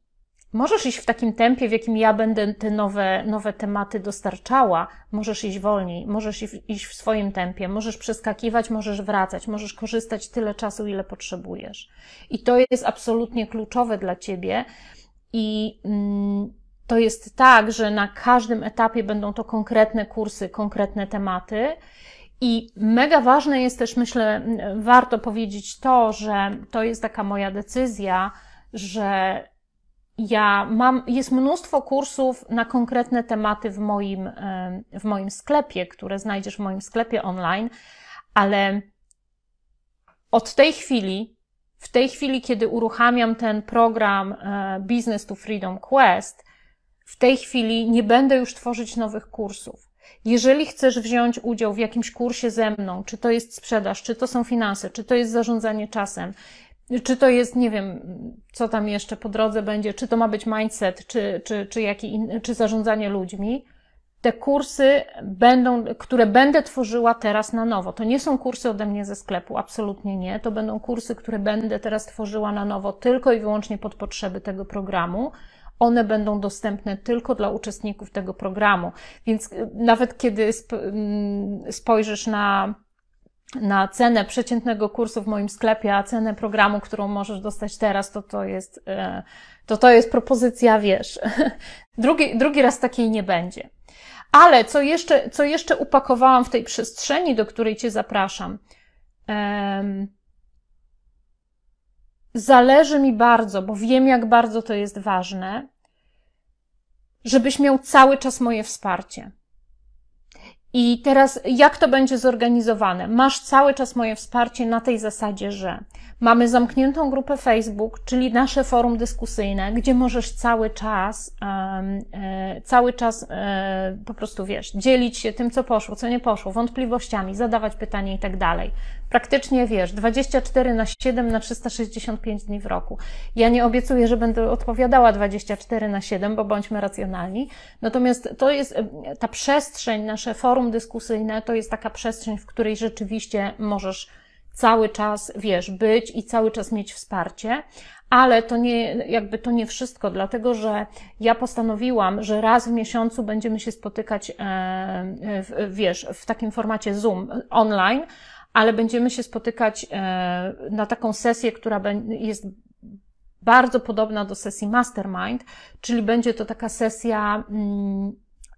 Możesz iść w takim tempie, w jakim ja będę te nowe, nowe tematy dostarczała, możesz iść wolniej, możesz iść w swoim tempie, możesz przeskakiwać, możesz wracać, możesz korzystać tyle czasu, ile potrzebujesz. I to jest absolutnie kluczowe dla ciebie. I mm, to jest tak, że na każdym etapie będą to konkretne kursy, konkretne tematy. I mega ważne jest też, myślę, warto powiedzieć to, że to jest taka moja decyzja, że ja mam, jest mnóstwo kursów na konkretne tematy w moim, e, w moim sklepie, które znajdziesz w moim sklepie online, ale od tej chwili, w tej chwili, kiedy uruchamiam ten program e, Business to Freedom Quest, w tej chwili nie będę już tworzyć nowych kursów. Jeżeli chcesz wziąć udział w jakimś kursie ze mną, czy to jest sprzedaż, czy to są finanse, czy to jest zarządzanie czasem, czy to jest, nie wiem, co tam jeszcze po drodze będzie, czy to ma być mindset, czy, czy, czy, jaki in, czy zarządzanie ludźmi. Te kursy będą, które będę tworzyła teraz na nowo. To nie są kursy ode mnie ze sklepu, absolutnie nie. To będą kursy, które będę teraz tworzyła na nowo tylko i wyłącznie pod potrzeby tego programu. One będą dostępne tylko dla uczestników tego programu. Więc y, nawet kiedy mm, spojrzysz na na cenę przeciętnego kursu w moim sklepie, a cenę programu, którą możesz dostać teraz, to to jest, e, to to jest propozycja, wiesz. <laughs> drugi, drugi raz takiej nie będzie. Ale co jeszcze, co jeszcze upakowałam w tej przestrzeni, do której Cię zapraszam? zależy mi bardzo, bo wiem, jak bardzo to jest ważne, żebyś miał cały czas moje wsparcie. I teraz, jak to będzie zorganizowane? Masz cały czas moje wsparcie na tej zasadzie, że mamy zamkniętą grupę Facebook, czyli nasze forum dyskusyjne, gdzie możesz cały czas, e, cały czas e, po prostu wiesz, dzielić się tym, co poszło, co nie poszło, wątpliwościami, zadawać pytania i tak dalej praktycznie wiesz, 24 na 7 na 365 dni w roku. Ja nie obiecuję, że będę odpowiadała 24 na 7, bo bądźmy racjonalni. Natomiast to jest ta przestrzeń, nasze forum dyskusyjne, to jest taka przestrzeń, w której rzeczywiście możesz cały czas, wiesz, być i cały czas mieć wsparcie, ale to nie, jakby to nie wszystko, dlatego że ja postanowiłam, że raz w miesiącu będziemy się spotykać, e, wiesz, w takim formacie Zoom online, ale będziemy się spotykać e, na taką sesję, która jest bardzo podobna do sesji mastermind, czyli będzie to taka sesja mm,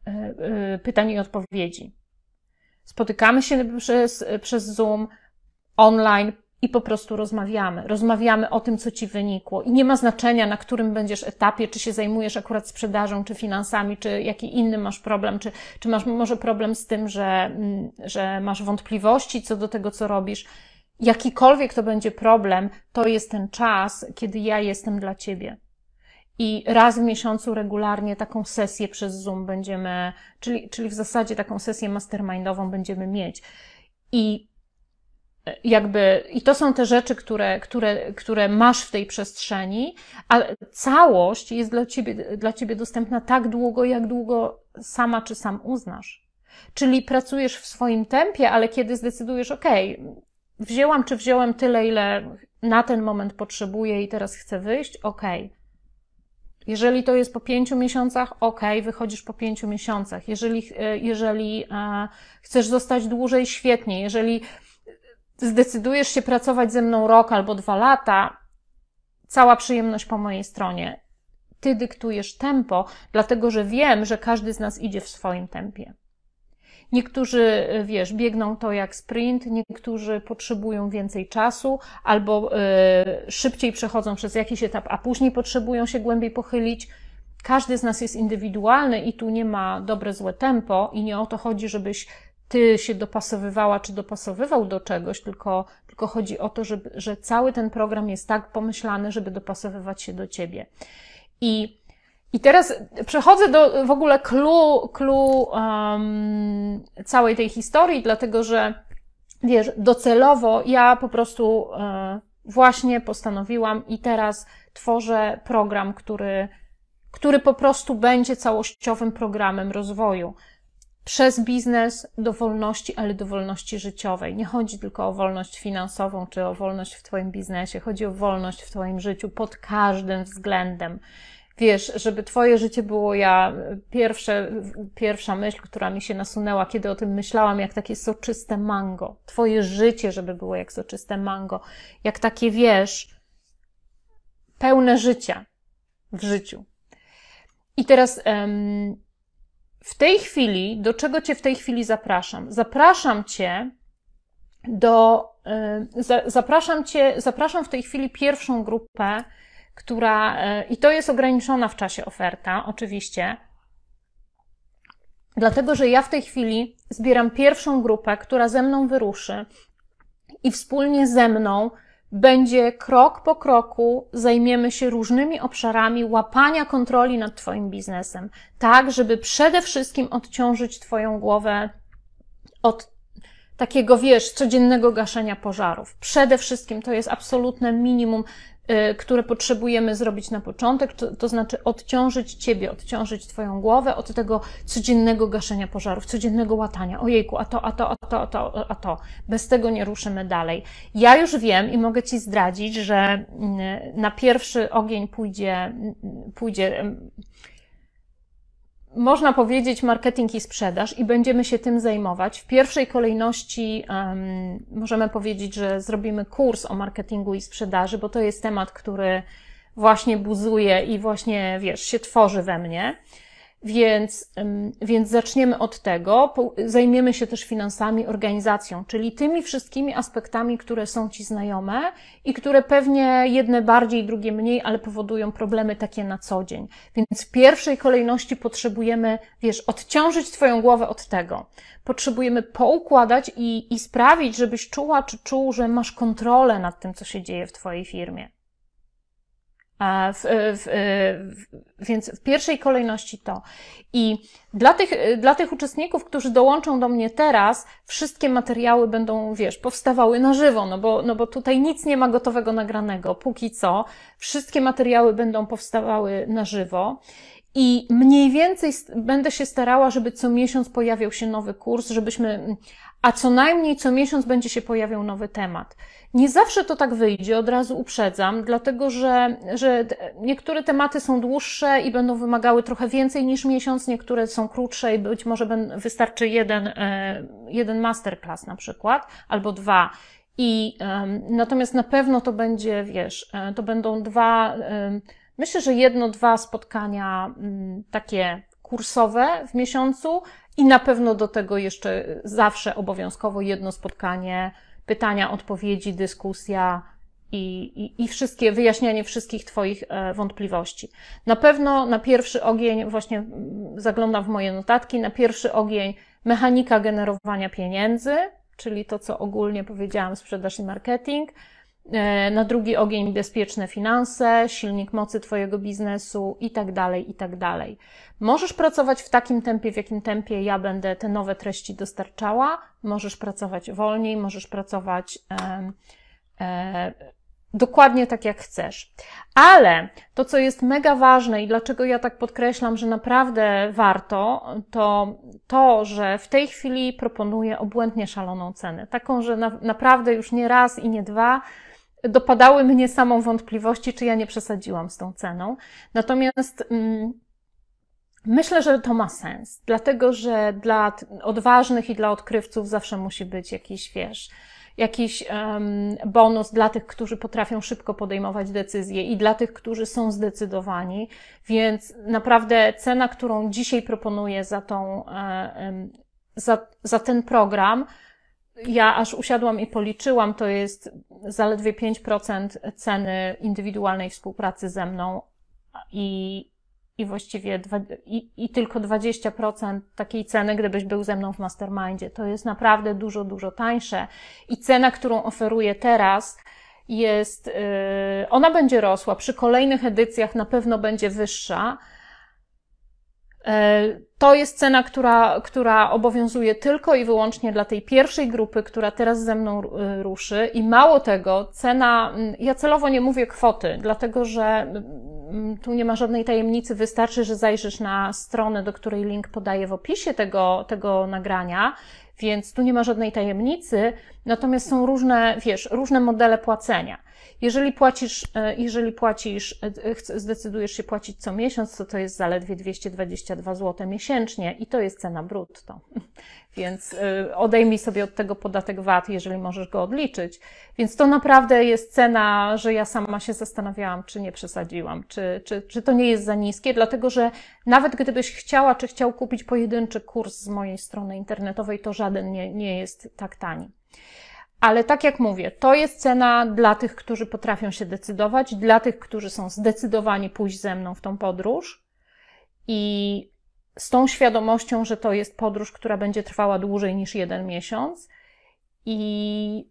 e, e, pytań i odpowiedzi. Spotykamy się przez, przez Zoom online, i po prostu rozmawiamy. Rozmawiamy o tym, co ci wynikło. I nie ma znaczenia, na którym będziesz etapie, czy się zajmujesz akurat sprzedażą, czy finansami, czy jaki inny masz problem, czy, czy masz może problem z tym, że, mm, że masz wątpliwości co do tego, co robisz. Jakikolwiek to będzie problem, to jest ten czas, kiedy ja jestem dla ciebie. I raz w miesiącu regularnie taką sesję przez Zoom będziemy, czyli, czyli w zasadzie taką sesję mastermindową będziemy mieć. I jakby, i to są te rzeczy, które, które, które masz w tej przestrzeni, ale całość jest dla ciebie, dla ciebie dostępna tak długo, jak długo sama czy sam uznasz. Czyli pracujesz w swoim tempie, ale kiedy zdecydujesz, ok, wzięłam czy wziąłem tyle, ile na ten moment potrzebuję i teraz chcę wyjść, ok. Jeżeli to jest po pięciu miesiącach, ok, wychodzisz po pięciu miesiącach. Jeżeli, e, jeżeli e, chcesz zostać dłużej, świetnie. Jeżeli zdecydujesz się pracować ze mną rok albo dwa lata, cała przyjemność po mojej stronie. Ty dyktujesz tempo, dlatego że wiem, że każdy z nas idzie w swoim tempie. Niektórzy, y, wiesz, biegną to jak sprint, niektórzy potrzebują więcej czasu albo y, szybciej przechodzą przez jakiś etap, a później potrzebują się głębiej pochylić. Każdy z nas jest indywidualny i tu nie ma dobre, złe tempo, i nie o to chodzi, żebyś ty się dopasowywała czy dopasowywał do czegoś, tylko, tylko chodzi o to, żeby, że cały ten program jest tak pomyślany, żeby dopasowywać się do ciebie. I, i teraz przechodzę do w ogóle clue, clue um, całej tej historii, dlatego że wiesz, docelowo ja po prostu e, właśnie postanowiłam i teraz tworzę program, który, który po prostu będzie całościowym programem rozwoju przez biznes do wolności, ale do wolności życiowej. Nie chodzi tylko o wolność finansową czy o wolność w Twoim biznesie, chodzi o wolność w Twoim życiu pod każdym względem. Wiesz, żeby Twoje życie było ja, pierwsze, pierwsza myśl, która mi się nasunęła, kiedy o tym myślałam, jak takie soczyste mango. Twoje życie, żeby było jak soczyste mango. Jak takie, wiesz, pełne życia w życiu. I teraz, um, w tej chwili, do czego Cię w tej chwili zapraszam? Zapraszam Cię do, e, zapraszam Cię, zapraszam w tej chwili pierwszą grupę, która, e, i to jest ograniczona w czasie oferta, oczywiście, dlatego że ja w tej chwili zbieram pierwszą grupę, która ze mną wyruszy i wspólnie ze mną będzie krok po kroku zajmiemy się różnymi obszarami łapania kontroli nad Twoim biznesem, tak, żeby przede wszystkim odciążyć Twoją głowę od takiego, wiesz, codziennego gaszenia pożarów. Przede wszystkim to jest absolutne minimum. Y, które potrzebujemy zrobić na początek, to, to, znaczy odciążyć Ciebie, odciążyć Twoją głowę od tego codziennego gaszenia pożarów, codziennego łatania. Ojejku, a to, a to, a to, a to, a to. Bez tego nie ruszymy dalej. Ja już wiem i mogę Ci zdradzić, że mm, na pierwszy ogień pójdzie, mm, pójdzie mm, można powiedzieć, marketing i sprzedaż i będziemy się tym zajmować. W pierwszej kolejności um, możemy powiedzieć, że zrobimy kurs o marketingu i sprzedaży, bo to jest temat, który właśnie buzuje i właśnie, wiesz, się tworzy we mnie. Więc, więc zaczniemy od tego. Zajmiemy się też finansami, organizacją, czyli tymi wszystkimi aspektami, które są Ci znajome i które pewnie jedne bardziej, drugie mniej, ale powodują problemy takie na co dzień. Więc w pierwszej kolejności potrzebujemy, wiesz, odciążyć Twoją głowę od tego. Potrzebujemy poukładać i, i sprawić, żebyś czuła czy czuł, że masz kontrolę nad tym, co się dzieje w Twojej firmie. W, w, w, więc w pierwszej kolejności to. I dla tych, dla tych uczestników, którzy dołączą do mnie teraz, wszystkie materiały będą, wiesz, powstawały na żywo, no bo, no bo tutaj nic nie ma gotowego nagranego póki co. Wszystkie materiały będą powstawały na żywo. I mniej więcej będę się starała, żeby co miesiąc pojawiał się nowy kurs, żebyśmy, mm, a co najmniej co miesiąc będzie się pojawiał nowy temat. Nie zawsze to tak wyjdzie, od razu uprzedzam, dlatego że, że niektóre tematy są dłuższe i będą wymagały trochę więcej niż miesiąc, niektóre są krótsze i być może wystarczy jeden, e, jeden masterclass na przykład, albo dwa. I natomiast na pewno to będzie, wiesz, e, to będą dwa. Myślę, że jedno, dwa spotkania mm, takie kursowe w miesiącu i na pewno do tego jeszcze zawsze obowiązkowo jedno spotkanie, pytania, odpowiedzi, dyskusja, i, i, i wszystkie, wyjaśnianie wszystkich Twoich e, wątpliwości. Na pewno na pierwszy ogień, właśnie mm, zaglądam w moje notatki, na pierwszy ogień mechanika generowania pieniędzy, czyli to, co ogólnie powiedziałam, sprzedaż i marketing, E, na drugi ogień bezpieczne finanse, silnik mocy Twojego biznesu i tak dalej, i tak dalej. Możesz pracować w takim tempie, w jakim tempie ja będę te nowe treści dostarczała, możesz pracować wolniej, możesz pracować e, e, dokładnie tak, jak chcesz. Ale to, co jest mega ważne i dlaczego ja tak podkreślam, że naprawdę warto, to to, że w tej chwili proponuję obłędnie szaloną cenę. Taką, że na, naprawdę już nie raz i nie dwa dopadały mnie samą wątpliwości, czy ja nie przesadziłam z tą ceną. Natomiast mm, myślę, że to ma sens, dlatego że dla odważnych i dla odkrywców zawsze musi być jakiś wiesz. Jakiś um, bonus dla tych, którzy potrafią szybko podejmować decyzje i dla tych, którzy są zdecydowani. Więc naprawdę cena, którą dzisiaj proponuję za tą, um, za, za ten program, ja aż usiadłam i policzyłam, to jest zaledwie 5% ceny indywidualnej współpracy ze mną i, i właściwie dwa, i, i tylko 20% takiej ceny, gdybyś był ze mną w mastermindzie. To jest naprawdę dużo, dużo tańsze i cena, którą oferuję teraz, jest, yy, ona będzie rosła, przy kolejnych edycjach na pewno będzie wyższa, E, to jest cena, która, która obowiązuje tylko i wyłącznie dla tej pierwszej grupy, która teraz ze mną e, ruszy. I mało tego, cena, mm, ja celowo nie mówię kwoty, dlatego że mm, mm, tu nie ma żadnej tajemnicy. Wystarczy, że zajrzysz na stronę, do której link podaję w opisie tego, tego nagrania, więc tu nie ma żadnej tajemnicy. Natomiast są różne, wiesz, różne modele płacenia. Jeżeli płacisz, e, jeżeli płacisz, e, e, zdecydujesz się płacić co miesiąc, to to jest zaledwie 222 zł miesięcznie i to jest cena brutto. <laughs> Więc odejmij sobie od tego podatek VAT, jeżeli możesz go odliczyć. Więc to naprawdę jest cena, że ja sama się zastanawiałam, czy nie przesadziłam, czy, czy, czy to nie jest za niskie, dlatego że nawet gdybyś chciała, czy chciał kupić pojedynczy kurs z mojej strony internetowej, to żaden nie, nie jest tak tani. Ale tak jak mówię, to jest cena dla tych, którzy potrafią się decydować, dla tych, którzy są zdecydowani pójść ze mną w tą podróż i z tą świadomością, że to jest podróż, która będzie trwała dłużej niż jeden miesiąc. I.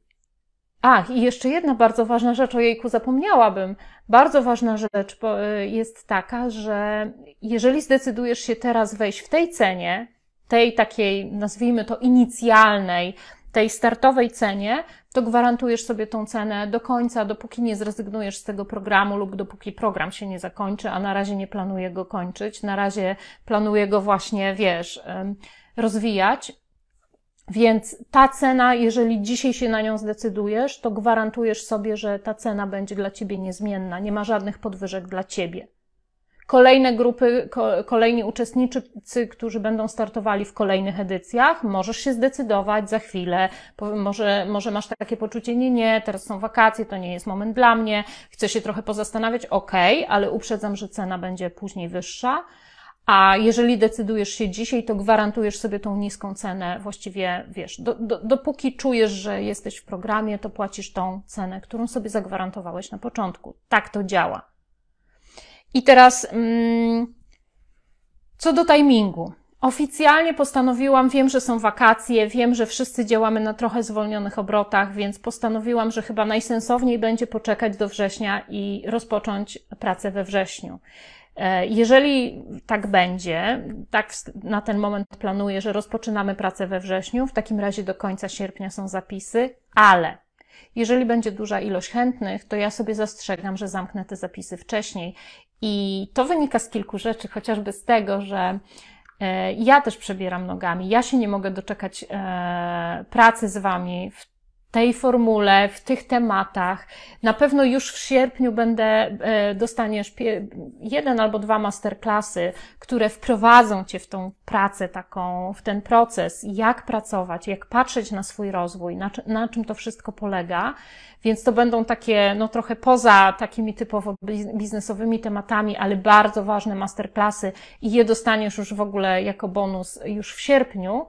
ach, i jeszcze jedna bardzo ważna rzecz, o jejku zapomniałabym. Bardzo ważna rzecz y, jest taka, że jeżeli zdecydujesz się teraz wejść w tej cenie, tej takiej, nazwijmy to, inicjalnej, tej startowej cenie, to gwarantujesz sobie tą cenę do końca, dopóki nie zrezygnujesz z tego programu lub dopóki program się nie zakończy, a na razie nie planuję go kończyć. Na razie planuję go właśnie, wiesz, rozwijać. Więc ta cena, jeżeli dzisiaj się na nią zdecydujesz, to gwarantujesz sobie, że ta cena będzie dla ciebie niezmienna. Nie ma żadnych podwyżek dla ciebie. Kolejne grupy, kolejni uczestnicy, którzy będą startowali w kolejnych edycjach, możesz się zdecydować za chwilę, może, może masz takie poczucie, nie, nie, teraz są wakacje, to nie jest moment dla mnie, chcę się trochę pozastanawiać, ok, ale uprzedzam, że cena będzie później wyższa. A jeżeli decydujesz się dzisiaj, to gwarantujesz sobie tą niską cenę. Właściwie wiesz, do, do, dopóki czujesz, że jesteś w programie, to płacisz tą cenę, którą sobie zagwarantowałeś na początku. Tak to działa. I teraz, mm, co do timingu. Oficjalnie postanowiłam, wiem, że są wakacje, wiem, że wszyscy działamy na trochę zwolnionych obrotach, więc postanowiłam, że chyba najsensowniej będzie poczekać do września i rozpocząć pracę we wrześniu. E, jeżeli tak będzie, tak na ten moment planuję, że rozpoczynamy pracę we wrześniu, w takim razie do końca sierpnia są zapisy, ale jeżeli będzie duża ilość chętnych, to ja sobie zastrzegam, że zamknę te zapisy wcześniej i to wynika z kilku rzeczy, chociażby z tego, że e, ja też przebieram nogami. Ja się nie mogę doczekać e, pracy z Wami w tej formule, w tych tematach. Na pewno już w sierpniu będę, e, dostaniesz jeden albo dwa masterclassy, które wprowadzą Cię w tą pracę taką, w ten proces, jak pracować, jak patrzeć na swój rozwój, na, na czym to wszystko polega. Więc to będą takie, no trochę poza takimi typowo biznesowymi tematami, ale bardzo ważne masterclassy i je dostaniesz już w ogóle jako bonus już w sierpniu.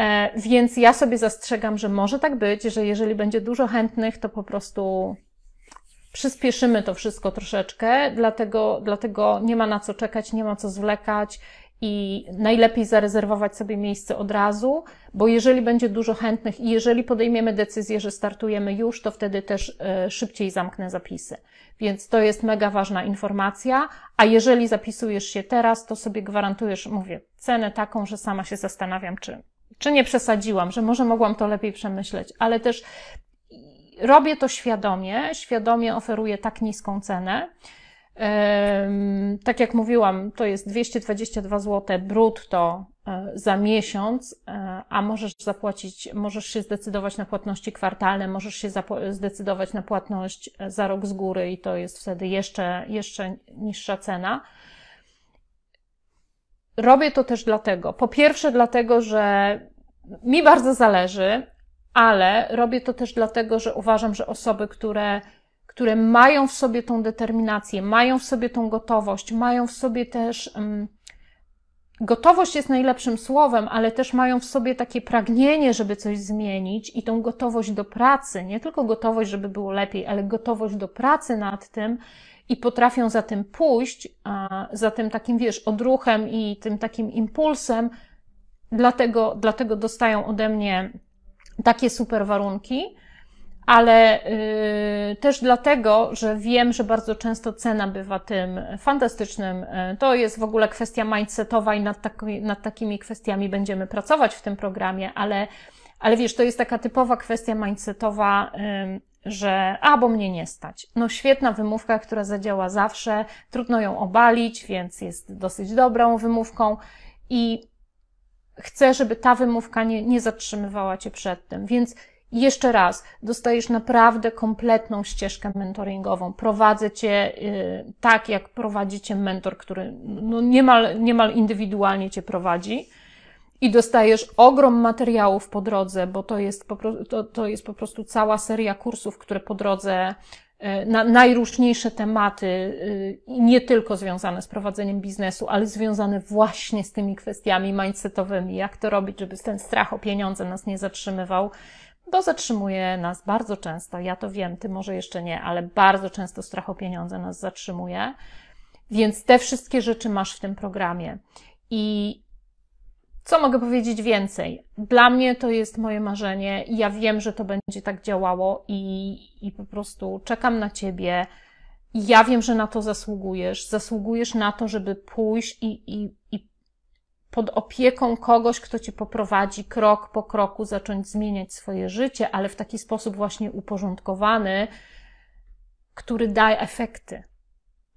E, więc ja sobie zastrzegam, że może tak być, że jeżeli będzie dużo chętnych, to po prostu przyspieszymy to wszystko troszeczkę, dlatego, dlatego nie ma na co czekać, nie ma co zwlekać i najlepiej zarezerwować sobie miejsce od razu, bo jeżeli będzie dużo chętnych i jeżeli podejmiemy decyzję, że startujemy już, to wtedy też e, szybciej zamknę zapisy. Więc to jest mega ważna informacja, a jeżeli zapisujesz się teraz, to sobie gwarantujesz, mówię, cenę taką, że sama się zastanawiam, czy czy nie przesadziłam, że może mogłam to lepiej przemyśleć, ale też robię to świadomie, świadomie oferuję tak niską cenę. Tak jak mówiłam, to jest 222 zł brutto e, za miesiąc, e, a możesz zapłacić, możesz się zdecydować na płatności kwartalne, możesz się zdecydować na płatność e, za rok z góry i to jest wtedy jeszcze, jeszcze niższa cena robię to też dlatego. Po pierwsze, dlatego, że mi bardzo zależy, ale robię to też dlatego, że uważam, że osoby, które, które mają w sobie tą determinację, mają w sobie tą gotowość, mają w sobie też. Um, gotowość jest najlepszym słowem, ale też mają w sobie takie pragnienie, żeby coś zmienić i tą gotowość do pracy, nie tylko gotowość, żeby było lepiej, ale gotowość do pracy nad tym, i potrafią za tym pójść, za tym takim, wiesz, odruchem i tym takim impulsem, dlatego, dlatego dostają ode mnie takie super warunki, ale yy, też dlatego, że wiem, że bardzo często cena bywa tym fantastycznym. Y, to jest w ogóle kwestia mindsetowa i nad, taki, nad takimi kwestiami będziemy pracować w tym programie, ale ale wiesz, to jest taka typowa kwestia mindsetowa że albo mnie nie stać. No świetna wymówka, która zadziała zawsze, trudno ją obalić, więc jest dosyć dobrą wymówką i chcę, żeby ta wymówka nie, nie zatrzymywała Cię przed tym. Więc jeszcze raz, dostajesz naprawdę kompletną ścieżkę mentoringową. Prowadzę cię y, tak, jak prowadzi cię mentor, który no niemal, niemal indywidualnie cię prowadzi i dostajesz ogrom materiałów po drodze, bo to jest po, pro, to, to jest po prostu cała seria kursów, które po drodze e, na najróżniejsze tematy, e, nie tylko związane z prowadzeniem biznesu, ale związane właśnie z tymi kwestiami mindsetowymi, jak to robić, żeby ten strach o pieniądze nas nie zatrzymywał, bo zatrzymuje nas bardzo często. Ja to wiem, ty może jeszcze nie, ale bardzo często strach o pieniądze nas zatrzymuje. Więc te wszystkie rzeczy masz w tym programie. I co mogę powiedzieć więcej? Dla mnie to jest moje marzenie i ja wiem, że to będzie tak działało i, i po prostu czekam na Ciebie. Ja wiem, że na to zasługujesz. Zasługujesz na to, żeby pójść i, i, i pod opieką kogoś, kto Cię poprowadzi krok po kroku, zacząć zmieniać swoje życie, ale w taki sposób właśnie uporządkowany, który daje efekty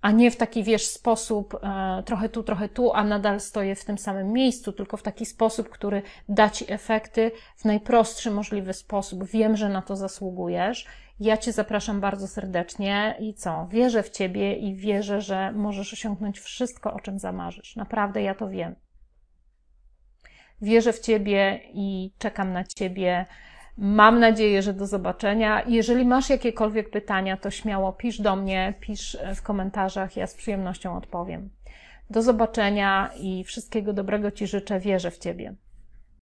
a nie w taki, wiesz, sposób e, trochę tu, trochę tu, a nadal stoję w tym samym miejscu, tylko w taki sposób, który da Ci efekty w najprostszy możliwy sposób. Wiem, że na to zasługujesz. Ja Cię zapraszam bardzo serdecznie i co? Wierzę w Ciebie i wierzę, że możesz osiągnąć wszystko, o czym zamarzysz. Naprawdę ja to wiem. Wierzę w Ciebie i czekam na Ciebie Mam nadzieję, że do zobaczenia. Jeżeli masz jakiekolwiek pytania, to śmiało pisz do mnie, pisz w komentarzach, ja z przyjemnością odpowiem. Do zobaczenia i wszystkiego dobrego Ci życzę, wierzę w Ciebie.